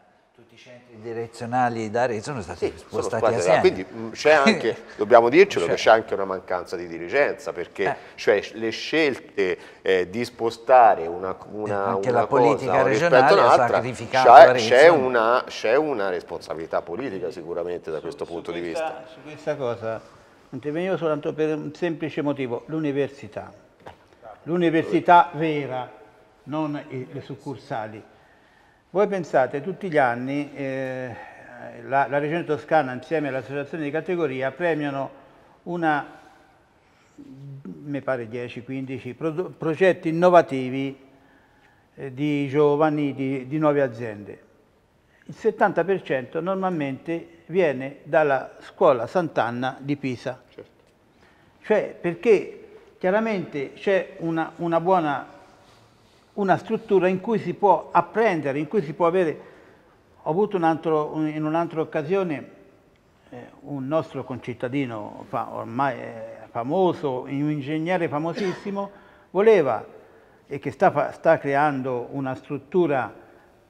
centri direzionali da Arezzo sono stati sì, spostati sono spostati, Quindi mm, c'è anche, dobbiamo dircelo, cioè. che c'è anche una mancanza di dirigenza, perché eh. cioè, le scelte eh, di spostare una, una, anche una la politica cosa regionale rispetto all'altra, c'è, una, una, responsabilità politica sicuramente da su, questo su punto questa, di vista. Su questa cosa intervenivo soltanto per un semplice motivo, l'università. L'università vera, non le succursali voi pensate, tutti gli anni eh, la, la, Regione Toscana insieme all'associazione di categoria premiano una, mi pare 10-15, pro, progetti innovativi eh, di giovani, di, di, nuove aziende. Il 70% normalmente viene dalla scuola Sant'Anna di Pisa. Certo. Cioè perché chiaramente c'è una, una buona una struttura in cui si può apprendere, in cui si può avere... Ho avuto un altro, un, in un'altra occasione eh, un nostro concittadino fa, ormai eh, famoso, un ingegnere famosissimo, voleva e che sta, sta creando una struttura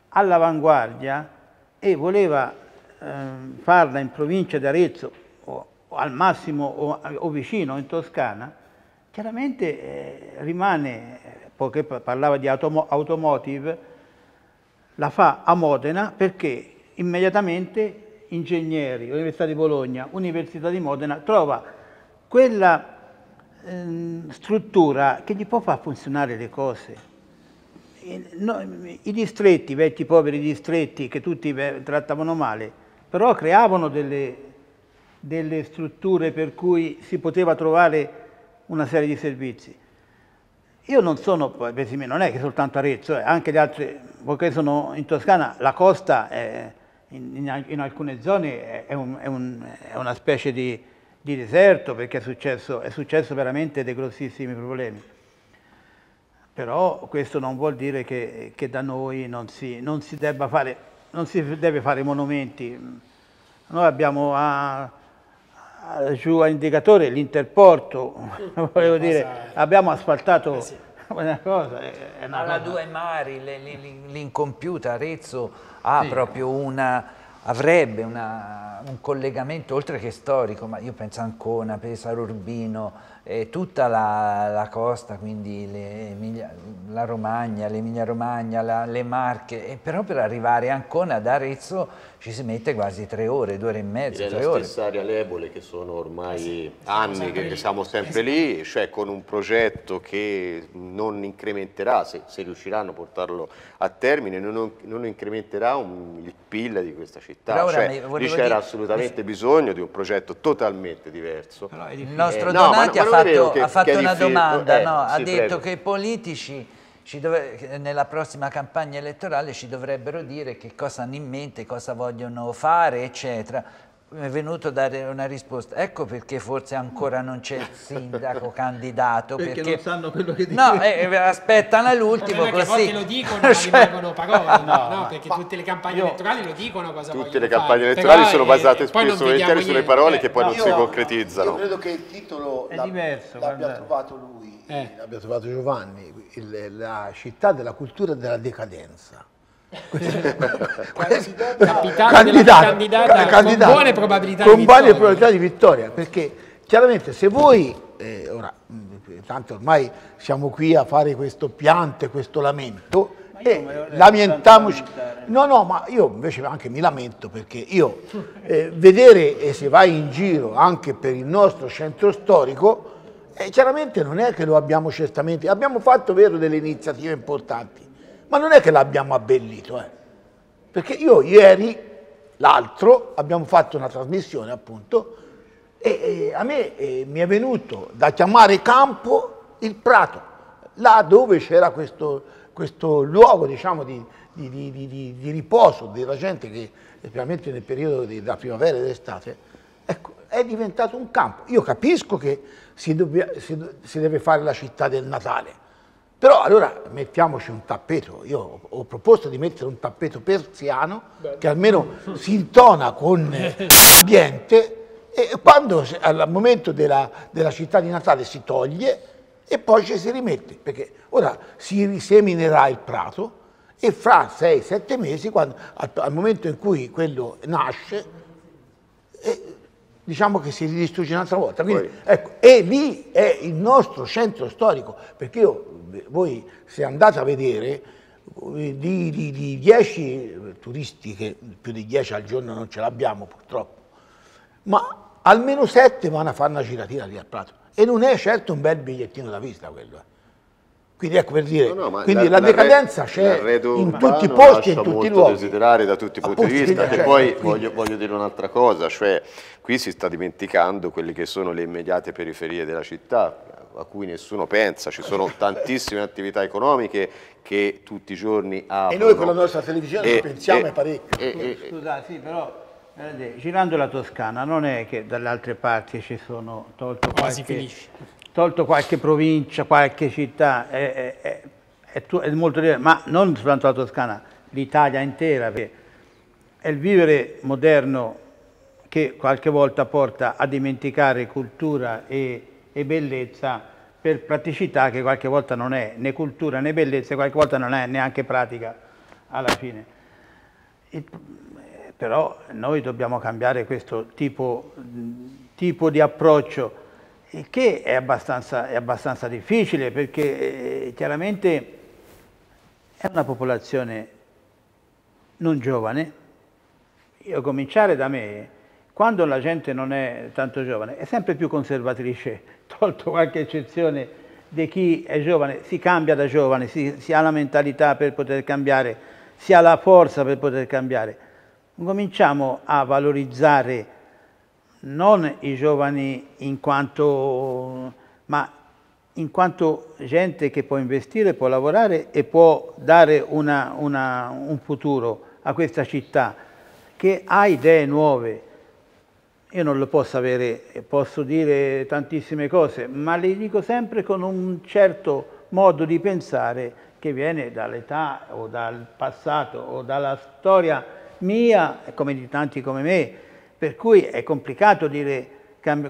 all'avanguardia e voleva eh, farla in provincia di Arezzo o, o al massimo o, o vicino in Toscana, Chiaramente eh, rimane, poiché parlava di automo automotive, la fa a Modena perché immediatamente ingegneri, Università di Bologna, Università di Modena, trova quella eh, struttura che gli può far funzionare le cose. I, no, I distretti, i vecchi poveri distretti che tutti eh, trattavano male, però creavano delle, delle strutture per cui si poteva trovare una serie di servizi. Io non sono, non è che soltanto Arezzo, eh, anche gli altri, poiché sono in Toscana, la costa è, in, in, alcune zone è, un, è, un, è una specie di, di deserto perché è successo, è successo, veramente dei grossissimi problemi. Però questo non vuol dire che, che da noi non si, non si debba fare, non si deve fare monumenti. Noi abbiamo a, giù ah, a indicatore l'Interporto, volevo dire, è... abbiamo asfaltato eh sì. una cosa. Eh, è una Alla cosa. Due Mari, l'incompiuta Arezzo ha sì. proprio una avrebbe una, un collegamento oltre che storico, ma io penso a Ancona, Pesaro, Urbino, eh, tutta la, la, costa, quindi le, Emilia, la Romagna, l'Emilia Romagna, la, le Marche, e però per arrivare a Ancona ad Arezzo ci si mette quasi tre ore, due ore e mezza, È la ore. stessa area Lebole che sono ormai sì, anni che, lì. siamo sempre esatto. lì, cioè con un progetto che non incrementerà, se, se riusciranno a portarlo a termine, non, non incrementerà un, il PIL di questa città. Però ora cioè, lì c'era assolutamente bisogno di un progetto totalmente diverso. il nostro eh, Donati no, ma, ma ha fatto, ha fatto una domanda, eh, no, eh, ha detto prego. che i politici dove, nella prossima campagna elettorale ci dovrebbero dire che cosa hanno in mente, cosa vogliono fare, eccetera. Mi è venuto a dare una risposta. Ecco perché forse ancora non c'è il sindaco candidato. Perché, perché, non sanno quello che dicono. No, eh, eh, aspettano all'ultimo così. Forse lo dicono, ma cioè... rimangono pagoni. No, no, perché tutte le campagne io... elettorali lo dicono cosa Tutte le campagne fare. elettorali Però sono eh, basate eh, spesso sulle, parole eh, che poi no. non io, si concretizzano. Io credo che il titolo è diverso, l'abbia guarda. trovato lui eh. l'abbia trovato Giovanni, il, la città della cultura della decadenza. candidata, della candidata, candidata con buone probabilità con di vittoria. probabilità di vittoria perché chiaramente se voi eh, ora tanto ormai siamo qui a fare questo pianto e questo lamento eh, lamentiamoci. No, no, ma io invece anche mi lamento perché io eh, vedere, e se vai in giro anche per il nostro centro storico, e chiaramente non è che lo abbiamo certamente, abbiamo fatto vero delle iniziative importanti, ma non è che l'abbiamo abbellito. Eh. Perché io ieri, l'altro, abbiamo fatto una trasmissione appunto, e, e a me e, mi è venuto da chiamare campo il Prato, là dove c'era questo, questo, luogo diciamo, di, di, di, di, riposo della gente che specialmente nel periodo della primavera e dell'estate, ecco, è diventato un campo. Io capisco che si, dobbia, si, si deve fare la città del Natale, però allora mettiamoci un tappeto. Io ho, ho proposto di mettere un tappeto persiano Bello. che almeno si intona con l'ambiente e quando al momento della, della città di Natale si toglie e poi ci si rimette, perché ora si riseminerà il prato e fra 6-7 mesi, quando, al, al, momento in cui quello nasce, eh, diciamo che si ridistrugge un'altra volta. Quindi, ecco, e lì è il nostro centro storico, perché io, eh, voi se andate a vedere, eh, di 10 eh, turisti, che più di 10 al giorno non ce l'abbiamo purtroppo, ma almeno 7 vanno a fare una giratina lì al Prato. E non è certo un bel bigliettino da vista quello. Quindi ecco per dire, no, no, quindi la, la decadenza c'è in tutti i posti e in tutti i luoghi. desiderare da tutti i punti di vista. E poi voglio, voglio, dire un'altra cosa, cioè qui si sta dimenticando quelle che sono le immediate periferie della città, a cui nessuno pensa, ci sono tantissime attività economiche che tutti i giorni aprono. E noi con la nostra televisione e, pensiamo e, è parecchio. E, Scusa, sì, però... Eh, girando la Toscana non è che dalle altre parti ci sono tolto qualche, tolto qualche provincia, qualche città, è, è, è, è molto diverso, ma non soltanto la Toscana, l'Italia intera, perché è il vivere moderno che qualche volta porta a dimenticare cultura e, e bellezza per praticità che qualche volta non è né cultura né bellezza, qualche volta non è neanche pratica alla fine. E, però noi dobbiamo cambiare questo tipo, tipo di approccio il che è abbastanza, è abbastanza difficile perché eh, chiaramente è una popolazione non giovane. Io cominciare da me, quando la gente non è tanto giovane, è sempre più conservatrice, tolto qualche eccezione di chi è giovane, si cambia da giovane, si, si ha la mentalità per poter cambiare, si ha la forza per poter cambiare. Cominciamo a valorizzare non i giovani in quanto, ma in quanto gente che può investire, può lavorare e può dare una, una, un futuro a questa città, che ha idee nuove. Io non lo posso avere, posso dire tantissime cose, ma le dico sempre con un certo modo di pensare che viene dall'età o dal passato o dalla storia mia, come di tanti come me, per cui è complicato dire,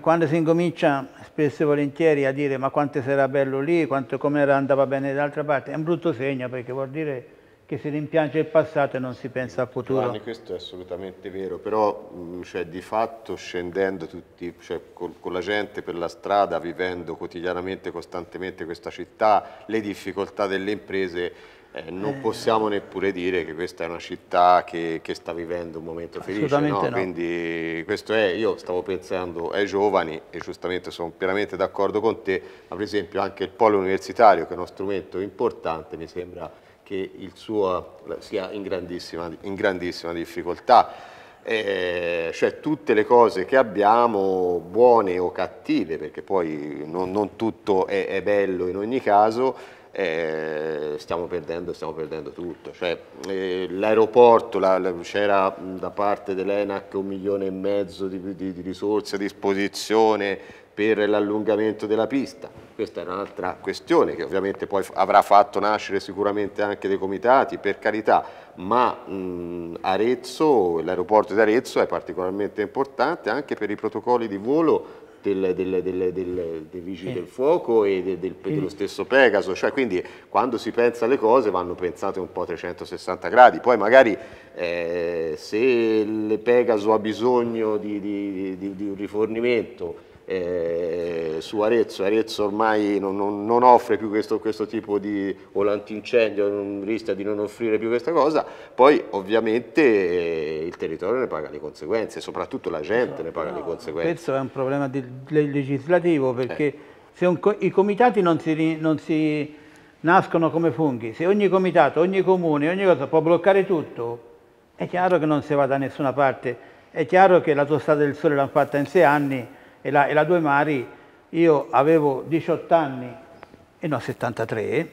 quando si incomincia spesso e volentieri a dire ma quanto sarà bello lì, quanto come andava bene dall'altra parte, è un brutto segno perché vuol dire che si rimpiange il passato e non si pensa al futuro. Giovanni, questo è assolutamente vero, però cioè, di fatto scendendo tutti, cioè, con, con la gente per la strada, vivendo quotidianamente, costantemente questa città, le difficoltà delle imprese, eh, non eh. possiamo neppure dire che questa è una città che, che sta vivendo un momento felice, no? No. quindi questo è, io stavo pensando ai giovani e giustamente sono pienamente d'accordo con te, ma per esempio anche il polo universitario che è uno strumento importante mi sembra che il suo sia in grandissima, in grandissima difficoltà. Eh, cioè tutte le cose che abbiamo, buone o cattive, perché poi non, non tutto è, è bello in ogni caso, eh, stiamo, perdendo, stiamo perdendo tutto. Cioè, eh, l'aeroporto, la, la, c'era da parte dell'ENAC un milione e mezzo di, di, di risorse a disposizione per l'allungamento della pista. Questa è un'altra questione che ovviamente poi avrà fatto nascere sicuramente anche dei comitati, per carità, ma mh, Arezzo, l'aeroporto di Arezzo è particolarmente importante anche per i protocolli di volo del, del, del, dei vigili eh. del fuoco e de, de, dello stesso Pegaso, cioè quindi quando si pensa alle cose vanno pensate un po' a 360 gradi, poi magari eh, se il Pegaso ha bisogno di, di, di, di un rifornimento eh, su Arezzo. Arezzo ormai non, non, non offre più questo, questo, tipo di, o l'antincendio non rischia di non offrire più questa cosa, poi ovviamente eh, il territorio ne paga le conseguenze, soprattutto la gente ne paga le esatto. conseguenze. Questo è un problema di, legislativo perché eh. se un, i comitati non si, non si nascono come funghi, se ogni comitato, ogni comune, ogni cosa può bloccare tutto, è chiaro che non si va da nessuna parte, è chiaro che la tua strada del sole l'hanno fatta in sei anni, e la, e la Due Mari, io avevo 18 anni, e eh no 73,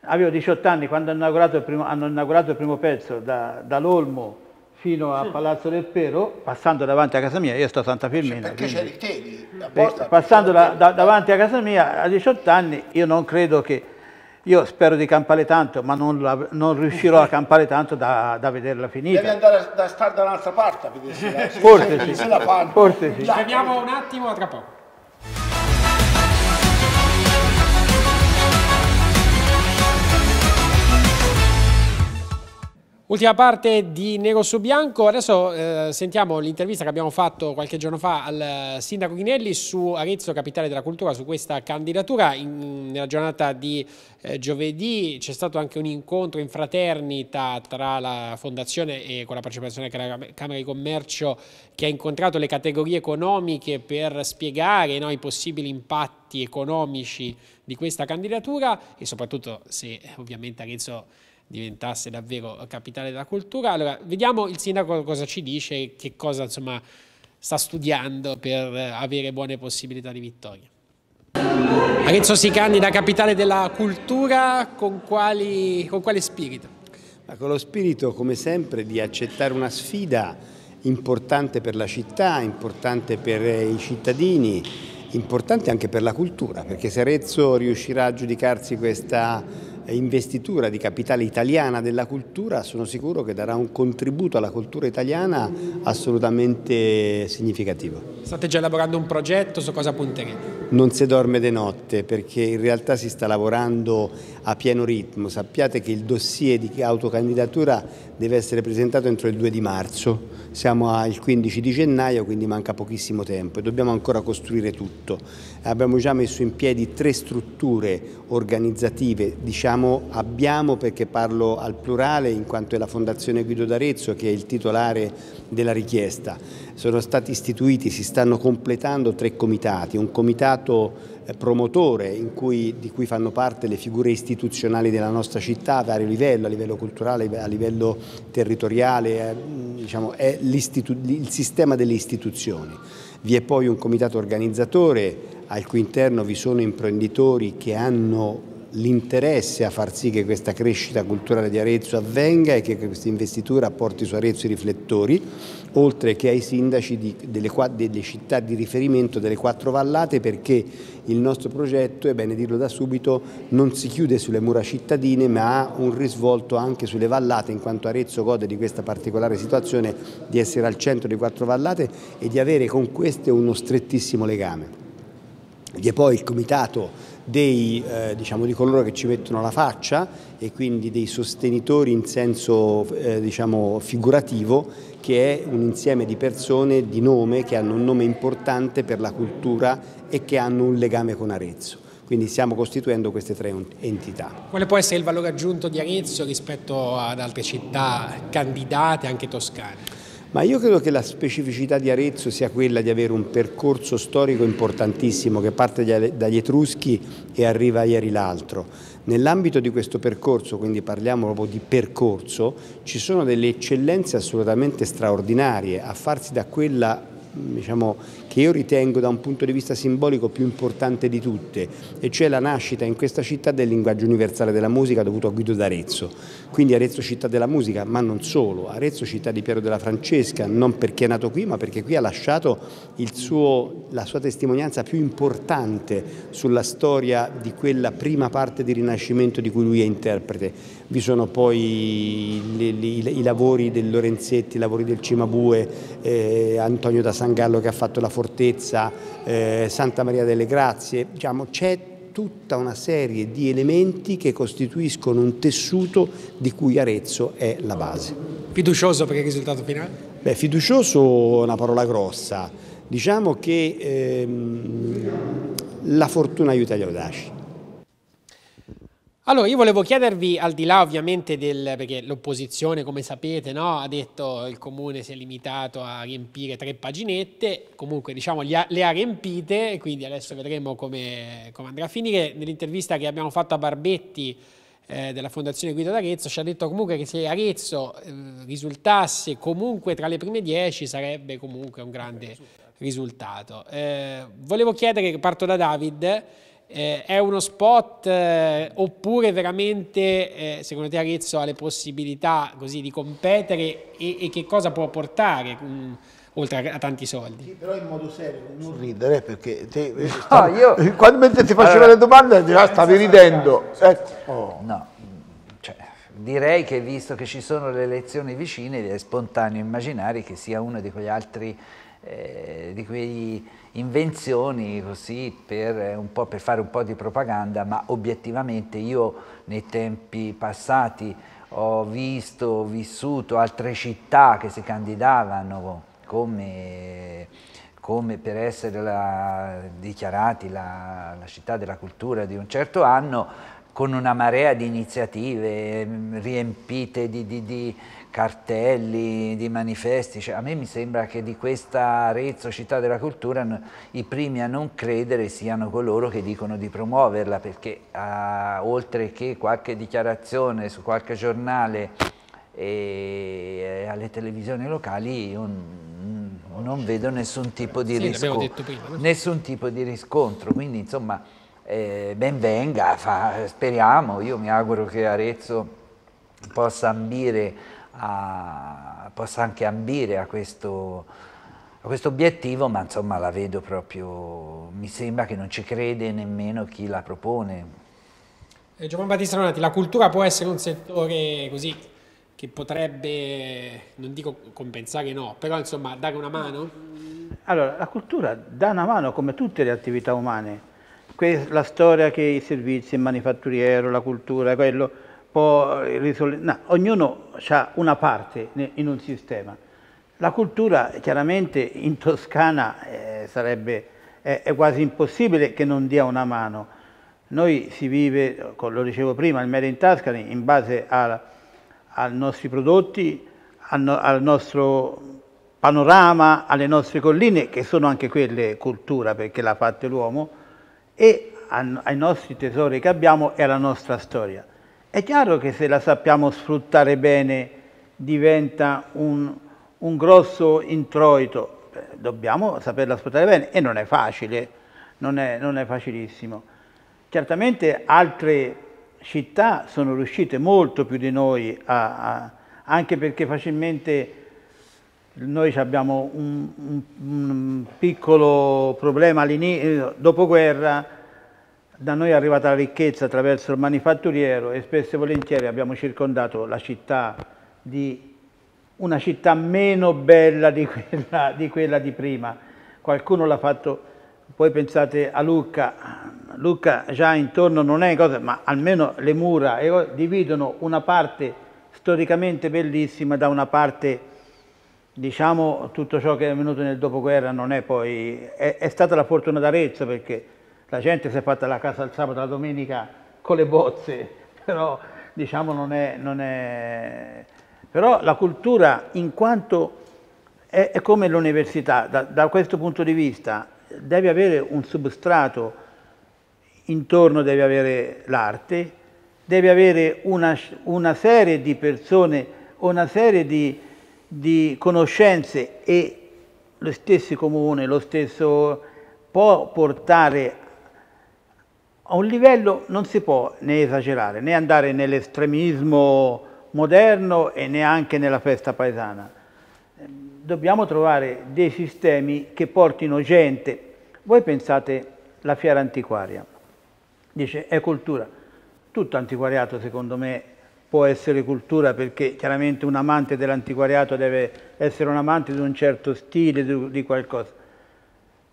avevo 18 anni quando hanno inaugurato il primo, inaugurato il primo pezzo da, dall'Olmo fino a sì. Palazzo del Pero, passando davanti a casa mia, io sto a Santa Firmina. Cioè, quindi, tevi, eh, per, passando da, da, davanti a casa mia a 18 anni, io non credo che io spero di campare tanto, ma non, la, non riuscirò a campare tanto da, da vederla finita. Devi andare a da stare da un'altra parte a vedere se la, se, forse se, sì. se la fanno. Forse sì. Fermiamo un attimo, a tra poco. Ultima parte di Nero su Bianco, adesso eh, sentiamo l'intervista che abbiamo fatto qualche giorno fa al eh, sindaco Ghinelli su Arezzo Capitale della Cultura, su questa candidatura. In, nella giornata di eh, giovedì c'è stato anche un incontro in fraternita tra la fondazione e con la partecipazione della Camera di Commercio che ha incontrato le categorie economiche per spiegare no, i possibili impatti economici di questa candidatura e soprattutto se ovviamente Arezzo diventasse davvero capitale della cultura. Allora, vediamo il sindaco cosa ci dice, che cosa insomma, sta studiando per eh, avere buone possibilità di vittoria. Arezzo si candida capitale della cultura, con, quali, con quale spirito? Ma con lo spirito, come sempre, di accettare una sfida importante per la città, importante per eh, i cittadini, importante anche per la cultura, perché se Arezzo riuscirà a giudicarsi questa investitura di capitale italiana della cultura, sono sicuro che darà un contributo alla cultura italiana assolutamente significativo. State già elaborando un progetto, su cosa punterete? Non si dorme di notte perché in realtà si sta lavorando a pieno ritmo. Sappiate che il dossier di autocandidatura deve essere presentato entro il 2 di marzo, siamo al 15 di gennaio quindi manca pochissimo tempo e dobbiamo ancora costruire tutto abbiamo già messo in piedi tre strutture organizzative, diciamo abbiamo perché parlo al plurale in quanto è la Fondazione Guido d'Arezzo che è il titolare della richiesta. Sono stati istituiti, si stanno completando tre comitati, un comitato eh, promotore cui, di cui fanno parte le figure istituzionali della nostra città a vario livello, a livello culturale, a livello territoriale, eh, diciamo, è il sistema delle istituzioni. Vi è poi un comitato organizzatore al cui interno vi sono imprenditori che hanno l'interesse a far sì che questa crescita culturale di Arezzo avvenga e che questa investitura porti su Arezzo i riflettori, oltre che ai sindaci di, delle, delle, città di riferimento delle quattro vallate perché il nostro progetto, è bene dirlo da subito, non si chiude sulle mura cittadine ma ha un risvolto anche sulle vallate in quanto Arezzo gode di questa particolare situazione di essere al centro di quattro vallate e di avere con queste uno strettissimo legame. Vi è poi il comitato dei, eh, diciamo, di coloro che ci mettono la faccia e quindi dei sostenitori in senso eh, diciamo, figurativo che è un insieme di persone di nome che hanno un nome importante per la cultura e che hanno un legame con Arezzo. Quindi stiamo costituendo queste tre entità. Quale può essere il valore aggiunto di Arezzo rispetto ad altre città candidate, anche toscane? Ma io credo che la specificità di Arezzo sia quella di avere un percorso storico importantissimo che parte dagli Etruschi e arriva ieri l'altro. Nell'ambito di questo percorso, quindi parliamo proprio di percorso, ci sono delle eccellenze assolutamente straordinarie a farsi da quella diciamo, che io ritengo da un punto di vista simbolico più importante di tutte, e cioè la nascita in questa città del linguaggio universale della musica dovuto a Guido d'Arezzo. Quindi Arezzo città della musica, ma non solo, Arezzo città di Piero della Francesca, non perché è nato qui, ma perché qui ha lasciato suo, la sua testimonianza più importante sulla storia di quella prima parte di Rinascimento di cui lui è interprete. Vi sono poi le, le, i, i, lavori del Lorenzetti, i lavori del Cimabue, eh, Antonio da Sangallo che ha fatto la fortuna Fortezza, eh, Santa Maria delle Grazie, diciamo c'è tutta una serie di elementi che costituiscono un tessuto di cui Arezzo è la base. Fiducioso perché il risultato finale? Beh, fiducioso è una parola grossa, diciamo che ehm, la fortuna aiuta gli audaci. Allora, io volevo chiedervi, al di là ovviamente del, perché l'opposizione, come sapete, no, ha detto il comune si è limitato a riempire tre paginette, comunque diciamo le ha riempite, quindi adesso vedremo come, come andrà a finire. Nell'intervista che abbiamo fatto a Barbetti eh, della Fondazione Guido d'Arezzo ci ha detto comunque che se Arezzo eh, risultasse comunque tra le prime dieci sarebbe comunque un grande risultato. Eh, volevo chiedere, parto da David, eh, è uno spot eh, oppure veramente eh, secondo te Arezzo ha le possibilità così di competere e, e che cosa può portare mh, mm, oltre a, a, tanti soldi? Sì, però in modo serio, non ridere perché te, eh, no, stavi, io... quando mentre ti facevo allora, le domande dicevi, eh, stavi eh, ridendo. Ecco. Oh. No, cioè, direi che visto che ci sono le elezioni vicine è spontaneo immaginare che sia uno di quegli altri eh, di quelle invenzioni così per, eh, un per, fare un po' di propaganda, ma obiettivamente io nei tempi passati ho visto, ho vissuto altre città che si candidavano come, come per essere la, dichiarati la, la città della cultura di un certo anno, con una marea di iniziative mm, riempite di, di, di cartelli di manifesti, cioè, a me mi sembra che di questa Arezzo, città della cultura, i primi a non credere siano coloro che dicono di promuoverla, perché ah, oltre che qualche dichiarazione su qualche giornale e alle televisioni locali io non vedo nessun tipo di, sì, riscontro, nessun tipo di riscontro, quindi insomma eh, ben venga, fa, speriamo, io mi auguro che Arezzo possa ambire a, possa anche ambire a questo, a questo obiettivo, ma insomma la vedo proprio, mi sembra che non ci crede nemmeno chi la propone. Eh, Giovanni Battista Ronati, la cultura può essere un settore così che potrebbe, non dico compensare no, però insomma dare una mano? Allora, la cultura dà una mano come tutte le attività umane. La storia che i servizi, il manifatturiero, la cultura, quello può risolvere... No, ognuno ha una parte in un sistema. La cultura chiaramente in Toscana eh, sarebbe eh, è quasi impossibile che non dia una mano. Noi si vive, lo dicevo prima, il Made in Tuscany in base ai nostri prodotti, al, no, al nostro panorama, alle nostre colline, che sono anche quelle cultura perché l'ha fatta l'uomo, e ai nostri tesori che abbiamo e alla nostra storia. È chiaro che se la sappiamo sfruttare bene diventa un, un grosso introito, eh, dobbiamo saperla sfruttare bene e non è facile, non è, non è facilissimo. Certamente altre città sono riuscite molto più di noi, a, a, anche perché facilmente noi abbiamo un, un, un piccolo problema eh, dopo guerra, da noi è arrivata la ricchezza attraverso il manifatturiero e spesso e volentieri abbiamo circondato la città di una città meno bella di quella di, quella di prima. Qualcuno l'ha fatto, poi pensate a Lucca, Lucca già intorno non è cosa, ma almeno le mura dividono una parte storicamente bellissima da una parte diciamo tutto ciò che è venuto nel dopoguerra non è poi è, è stata la fortuna d'Arezzo perché la gente si è fatta la casa il sabato e la domenica con le bozze, però diciamo non è... Non è... Però la cultura in quanto è, è come l'università, da, da questo punto di vista deve avere un substrato, intorno deve avere l'arte, deve avere una, una, serie di persone, una serie di, di, conoscenze e lo stesso comune, lo stesso può portare a un livello non si può né esagerare, né andare nell'estremismo moderno e neanche nella festa paesana. Dobbiamo trovare dei sistemi che portino gente. Voi pensate alla fiera antiquaria, dice è cultura. Tutto antiquariato secondo me può essere cultura perché chiaramente un amante dell'antiquariato deve essere un amante di un certo stile, di qualcosa.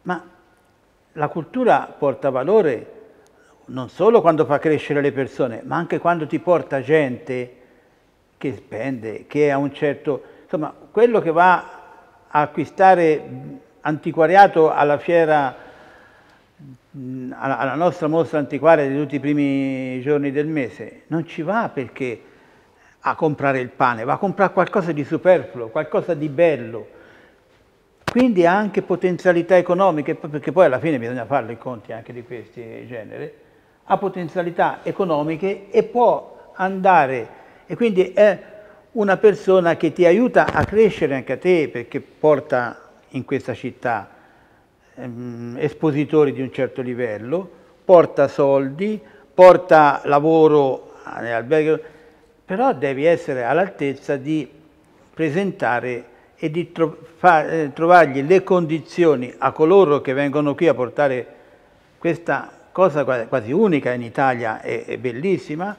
Ma la cultura porta valore non solo quando fa crescere le persone, ma anche quando ti porta gente che spende, che ha un certo... Insomma, quello che va a acquistare antiquariato alla fiera, mm, alla nostra mostra antiquaria di tutti i primi giorni del mese, non ci va perché a comprare il pane, va a comprare qualcosa di superfluo, qualcosa di bello. Quindi ha anche potenzialità economiche, perché poi alla fine bisogna fare i conti anche di questi genere ha potenzialità economiche e può andare e quindi è una persona che ti aiuta a crescere anche a te perché porta in questa città ehm, espositori di un certo livello, porta soldi, porta lavoro nell'albergo, però devi essere all'altezza di presentare e di tro eh, trovargli le condizioni a coloro che vengono qui a portare questa cosa quasi unica in Italia e bellissima,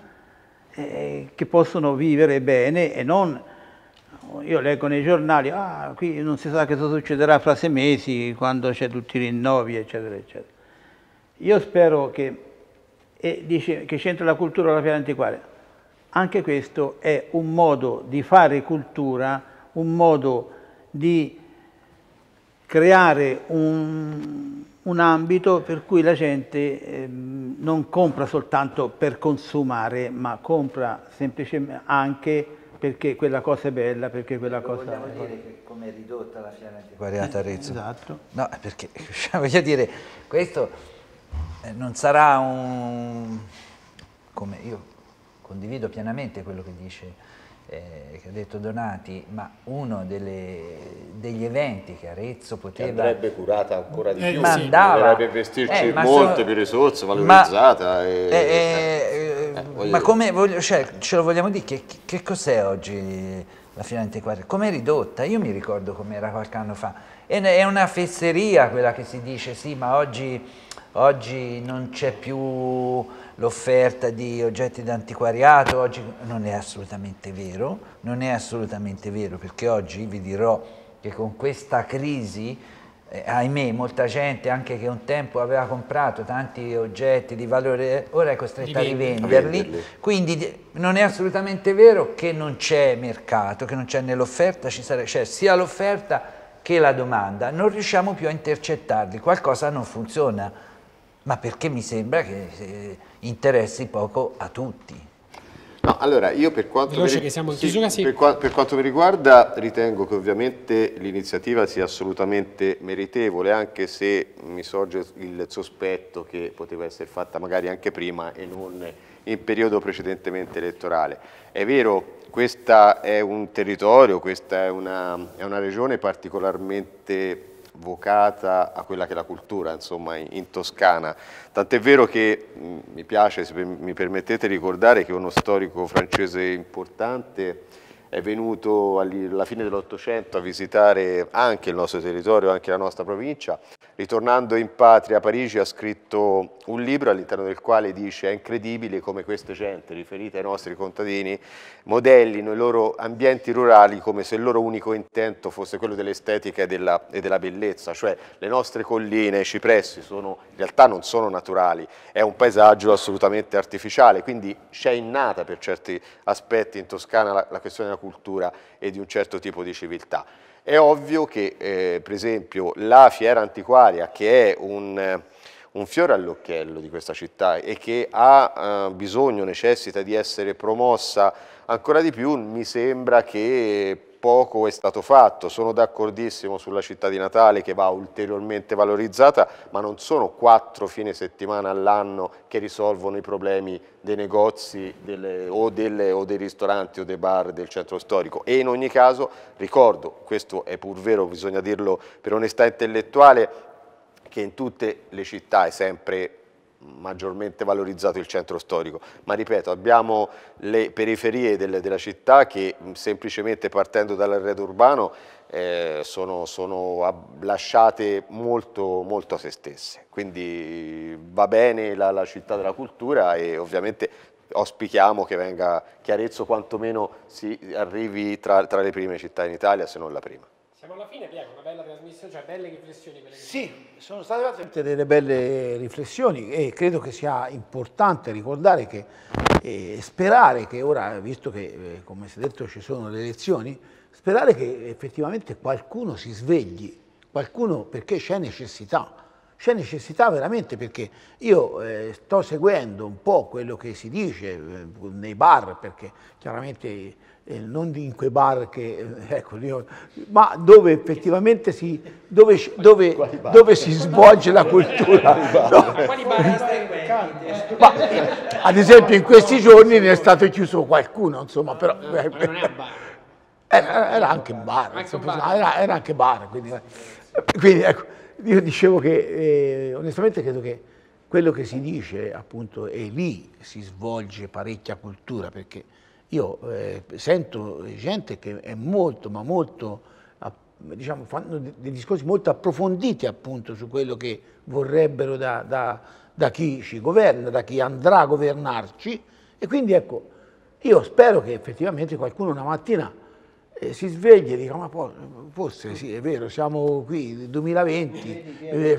eh, che possono vivere bene e non... Io leggo nei giornali, ah, qui non si sa che cosa succederà fra sei mesi, quando c'è tutti i rinnovi, eccetera, eccetera. Io spero che, e dice che c'entra la cultura con la piana antiquaria, anche questo è un modo di fare cultura, un modo di creare un, un ambito per cui la gente eh, non compra soltanto per consumare, ma compra semplicemente anche perché quella cosa è bella, perché quella Lo cosa... Vogliamo è... dire che come è ridotta la fiera antiquariata Arezzo. Esatto. No, perché, voglio dire, questo eh, non sarà un... come io condivido pienamente quello che dice eh, che ha detto Donati, ma uno delle, degli eventi che Arezzo poteva... Che andrebbe curata ancora di eh, più, mandava, dovrebbe investirci eh, molte sono, più risorse, valorizzata. Ma, e, eh, eh, eh ma come voglio, cioè, ce lo vogliamo dire, che, che cos'è oggi la fila antiquaria? Com'è ridotta? Io mi ricordo com'era qualche anno fa. E, è una fesseria quella che si dice, sì, ma oggi, oggi non c'è più l'offerta di oggetti d'antiquariato, oggi non è assolutamente vero, non è assolutamente vero perché oggi vi dirò che con questa crisi eh, ahimè molta gente anche che un tempo aveva comprato tanti oggetti di valore ora è costretta Divendi, a rivenderli, venderli. quindi non è assolutamente vero che non c'è mercato che non c'è nell'offerta c'è cioè, sia l'offerta che la domanda non riusciamo più a intercettarli qualcosa non funziona ma perché mi sembra che eh, interessi poco a tutti. No, allora io per quanto, mi, chiusura, sì, sì. Per, per quanto, mi, riguarda ritengo che ovviamente l'iniziativa sia assolutamente meritevole anche se mi sorge il sospetto che poteva essere fatta magari anche prima e non in periodo precedentemente elettorale. È vero, questo è un territorio, questa è una, è una regione particolarmente vocata a quella che è la cultura insomma, in, Toscana. Tant'è vero che mm, mi piace, se mi permettete, ricordare che uno storico francese importante è venuto alla fine dell'Ottocento a visitare anche il nostro territorio, anche la nostra provincia, ritornando in patria a Parigi ha scritto un libro all'interno del quale dice è incredibile come queste gente riferite ai nostri contadini modellino i loro ambienti rurali come se il loro unico intento fosse quello dell'estetica e della, e della bellezza, cioè le nostre colline, i cipressi sono, in realtà non sono naturali, è un paesaggio assolutamente artificiale, quindi c'è innata per certi aspetti in Toscana la, la questione della cultura e di un certo tipo di civiltà. È ovvio che, eh, per esempio, la fiera antiquaria, che è un, eh, un fiore all'occhiello di questa città e che ha eh, bisogno, necessita di essere promossa ancora di più, mi sembra che poco è stato fatto, sono d'accordissimo sulla città di Natale che va ulteriormente valorizzata, ma non sono quattro fine settimana all'anno che risolvono i problemi dei negozi delle, o, delle, o, dei ristoranti o dei bar del centro storico e in ogni caso ricordo, questo è pur vero, bisogna dirlo per onestà intellettuale, che in tutte le città è sempre maggiormente valorizzato il centro storico, ma ripeto abbiamo le periferie del, della città che semplicemente partendo dall'arredo urbano eh, sono, sono lasciate molto, molto, a se stesse, quindi va bene la, la città della cultura e ovviamente auspichiamo che venga chiarezza quantomeno si arrivi tra, tra le prime città in Italia se non la prima. Siamo alla fine, Piero, una bella trasmissione, cioè belle riflessioni. Quelle sì, che... sono state fatte delle belle riflessioni e credo che sia importante ricordare che eh, sperare che ora, visto che eh, come si è detto ci sono le elezioni, sperare che effettivamente qualcuno si svegli, qualcuno perché c'è necessità c'è necessità veramente perché io eh, sto seguendo un po' quello che si dice eh, nei bar perché chiaramente eh, non in quei bar che, eh, ecco, io, ma dove effettivamente si, dove, dove, dove si svolge la cultura. No? Ma, ad esempio in questi giorni ne è stato chiuso qualcuno, insomma, però... Ah, era, era anche bar, era, era anche bar, quindi, eh, quindi ecco, io dicevo che eh, onestamente credo che quello che si dice appunto è lì si svolge parecchia cultura perché io eh, sento gente che è molto, ma molto, diciamo, fanno dei discorsi molto approfonditi appunto su quello che vorrebbero da, da, da chi ci governa, da chi andrà a governarci. E quindi ecco, io spero che effettivamente qualcuno una mattina eh, si svegli e dica ma forse sì è vero siamo qui nel 2020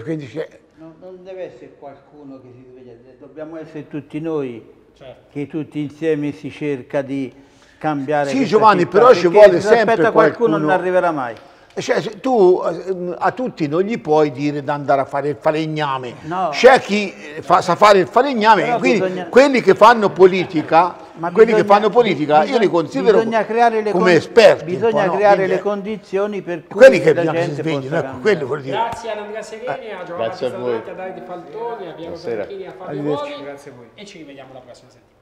quindi, eh, non, non, deve essere qualcuno che si sveglia eh, dobbiamo essere tutti noi certo. che tutti insieme si cerca di cambiare. Sì Giovanni, città, però ci vuole sempre aspetta qualcuno, qualcuno non arriverà mai. Eh, cioè, tu eh, a tutti non gli puoi dire di andare a fare il falegname. No. C'è chi eh, fa, sa fare il falegname, però quindi bisogna... quelli che fanno politica ma quelli bisogna, che fanno politica bisogna, io li considero come esperti. Bisogna creare le condizioni per cui quelli che la gente svegliano, ecco, quello vuol dire. Grazie ad Andrea Seghini, a Giovanni Castellanti, a Davide Faltoni, a Piero Perchini, a Fabio Boni e ci rivediamo la prossima settimana.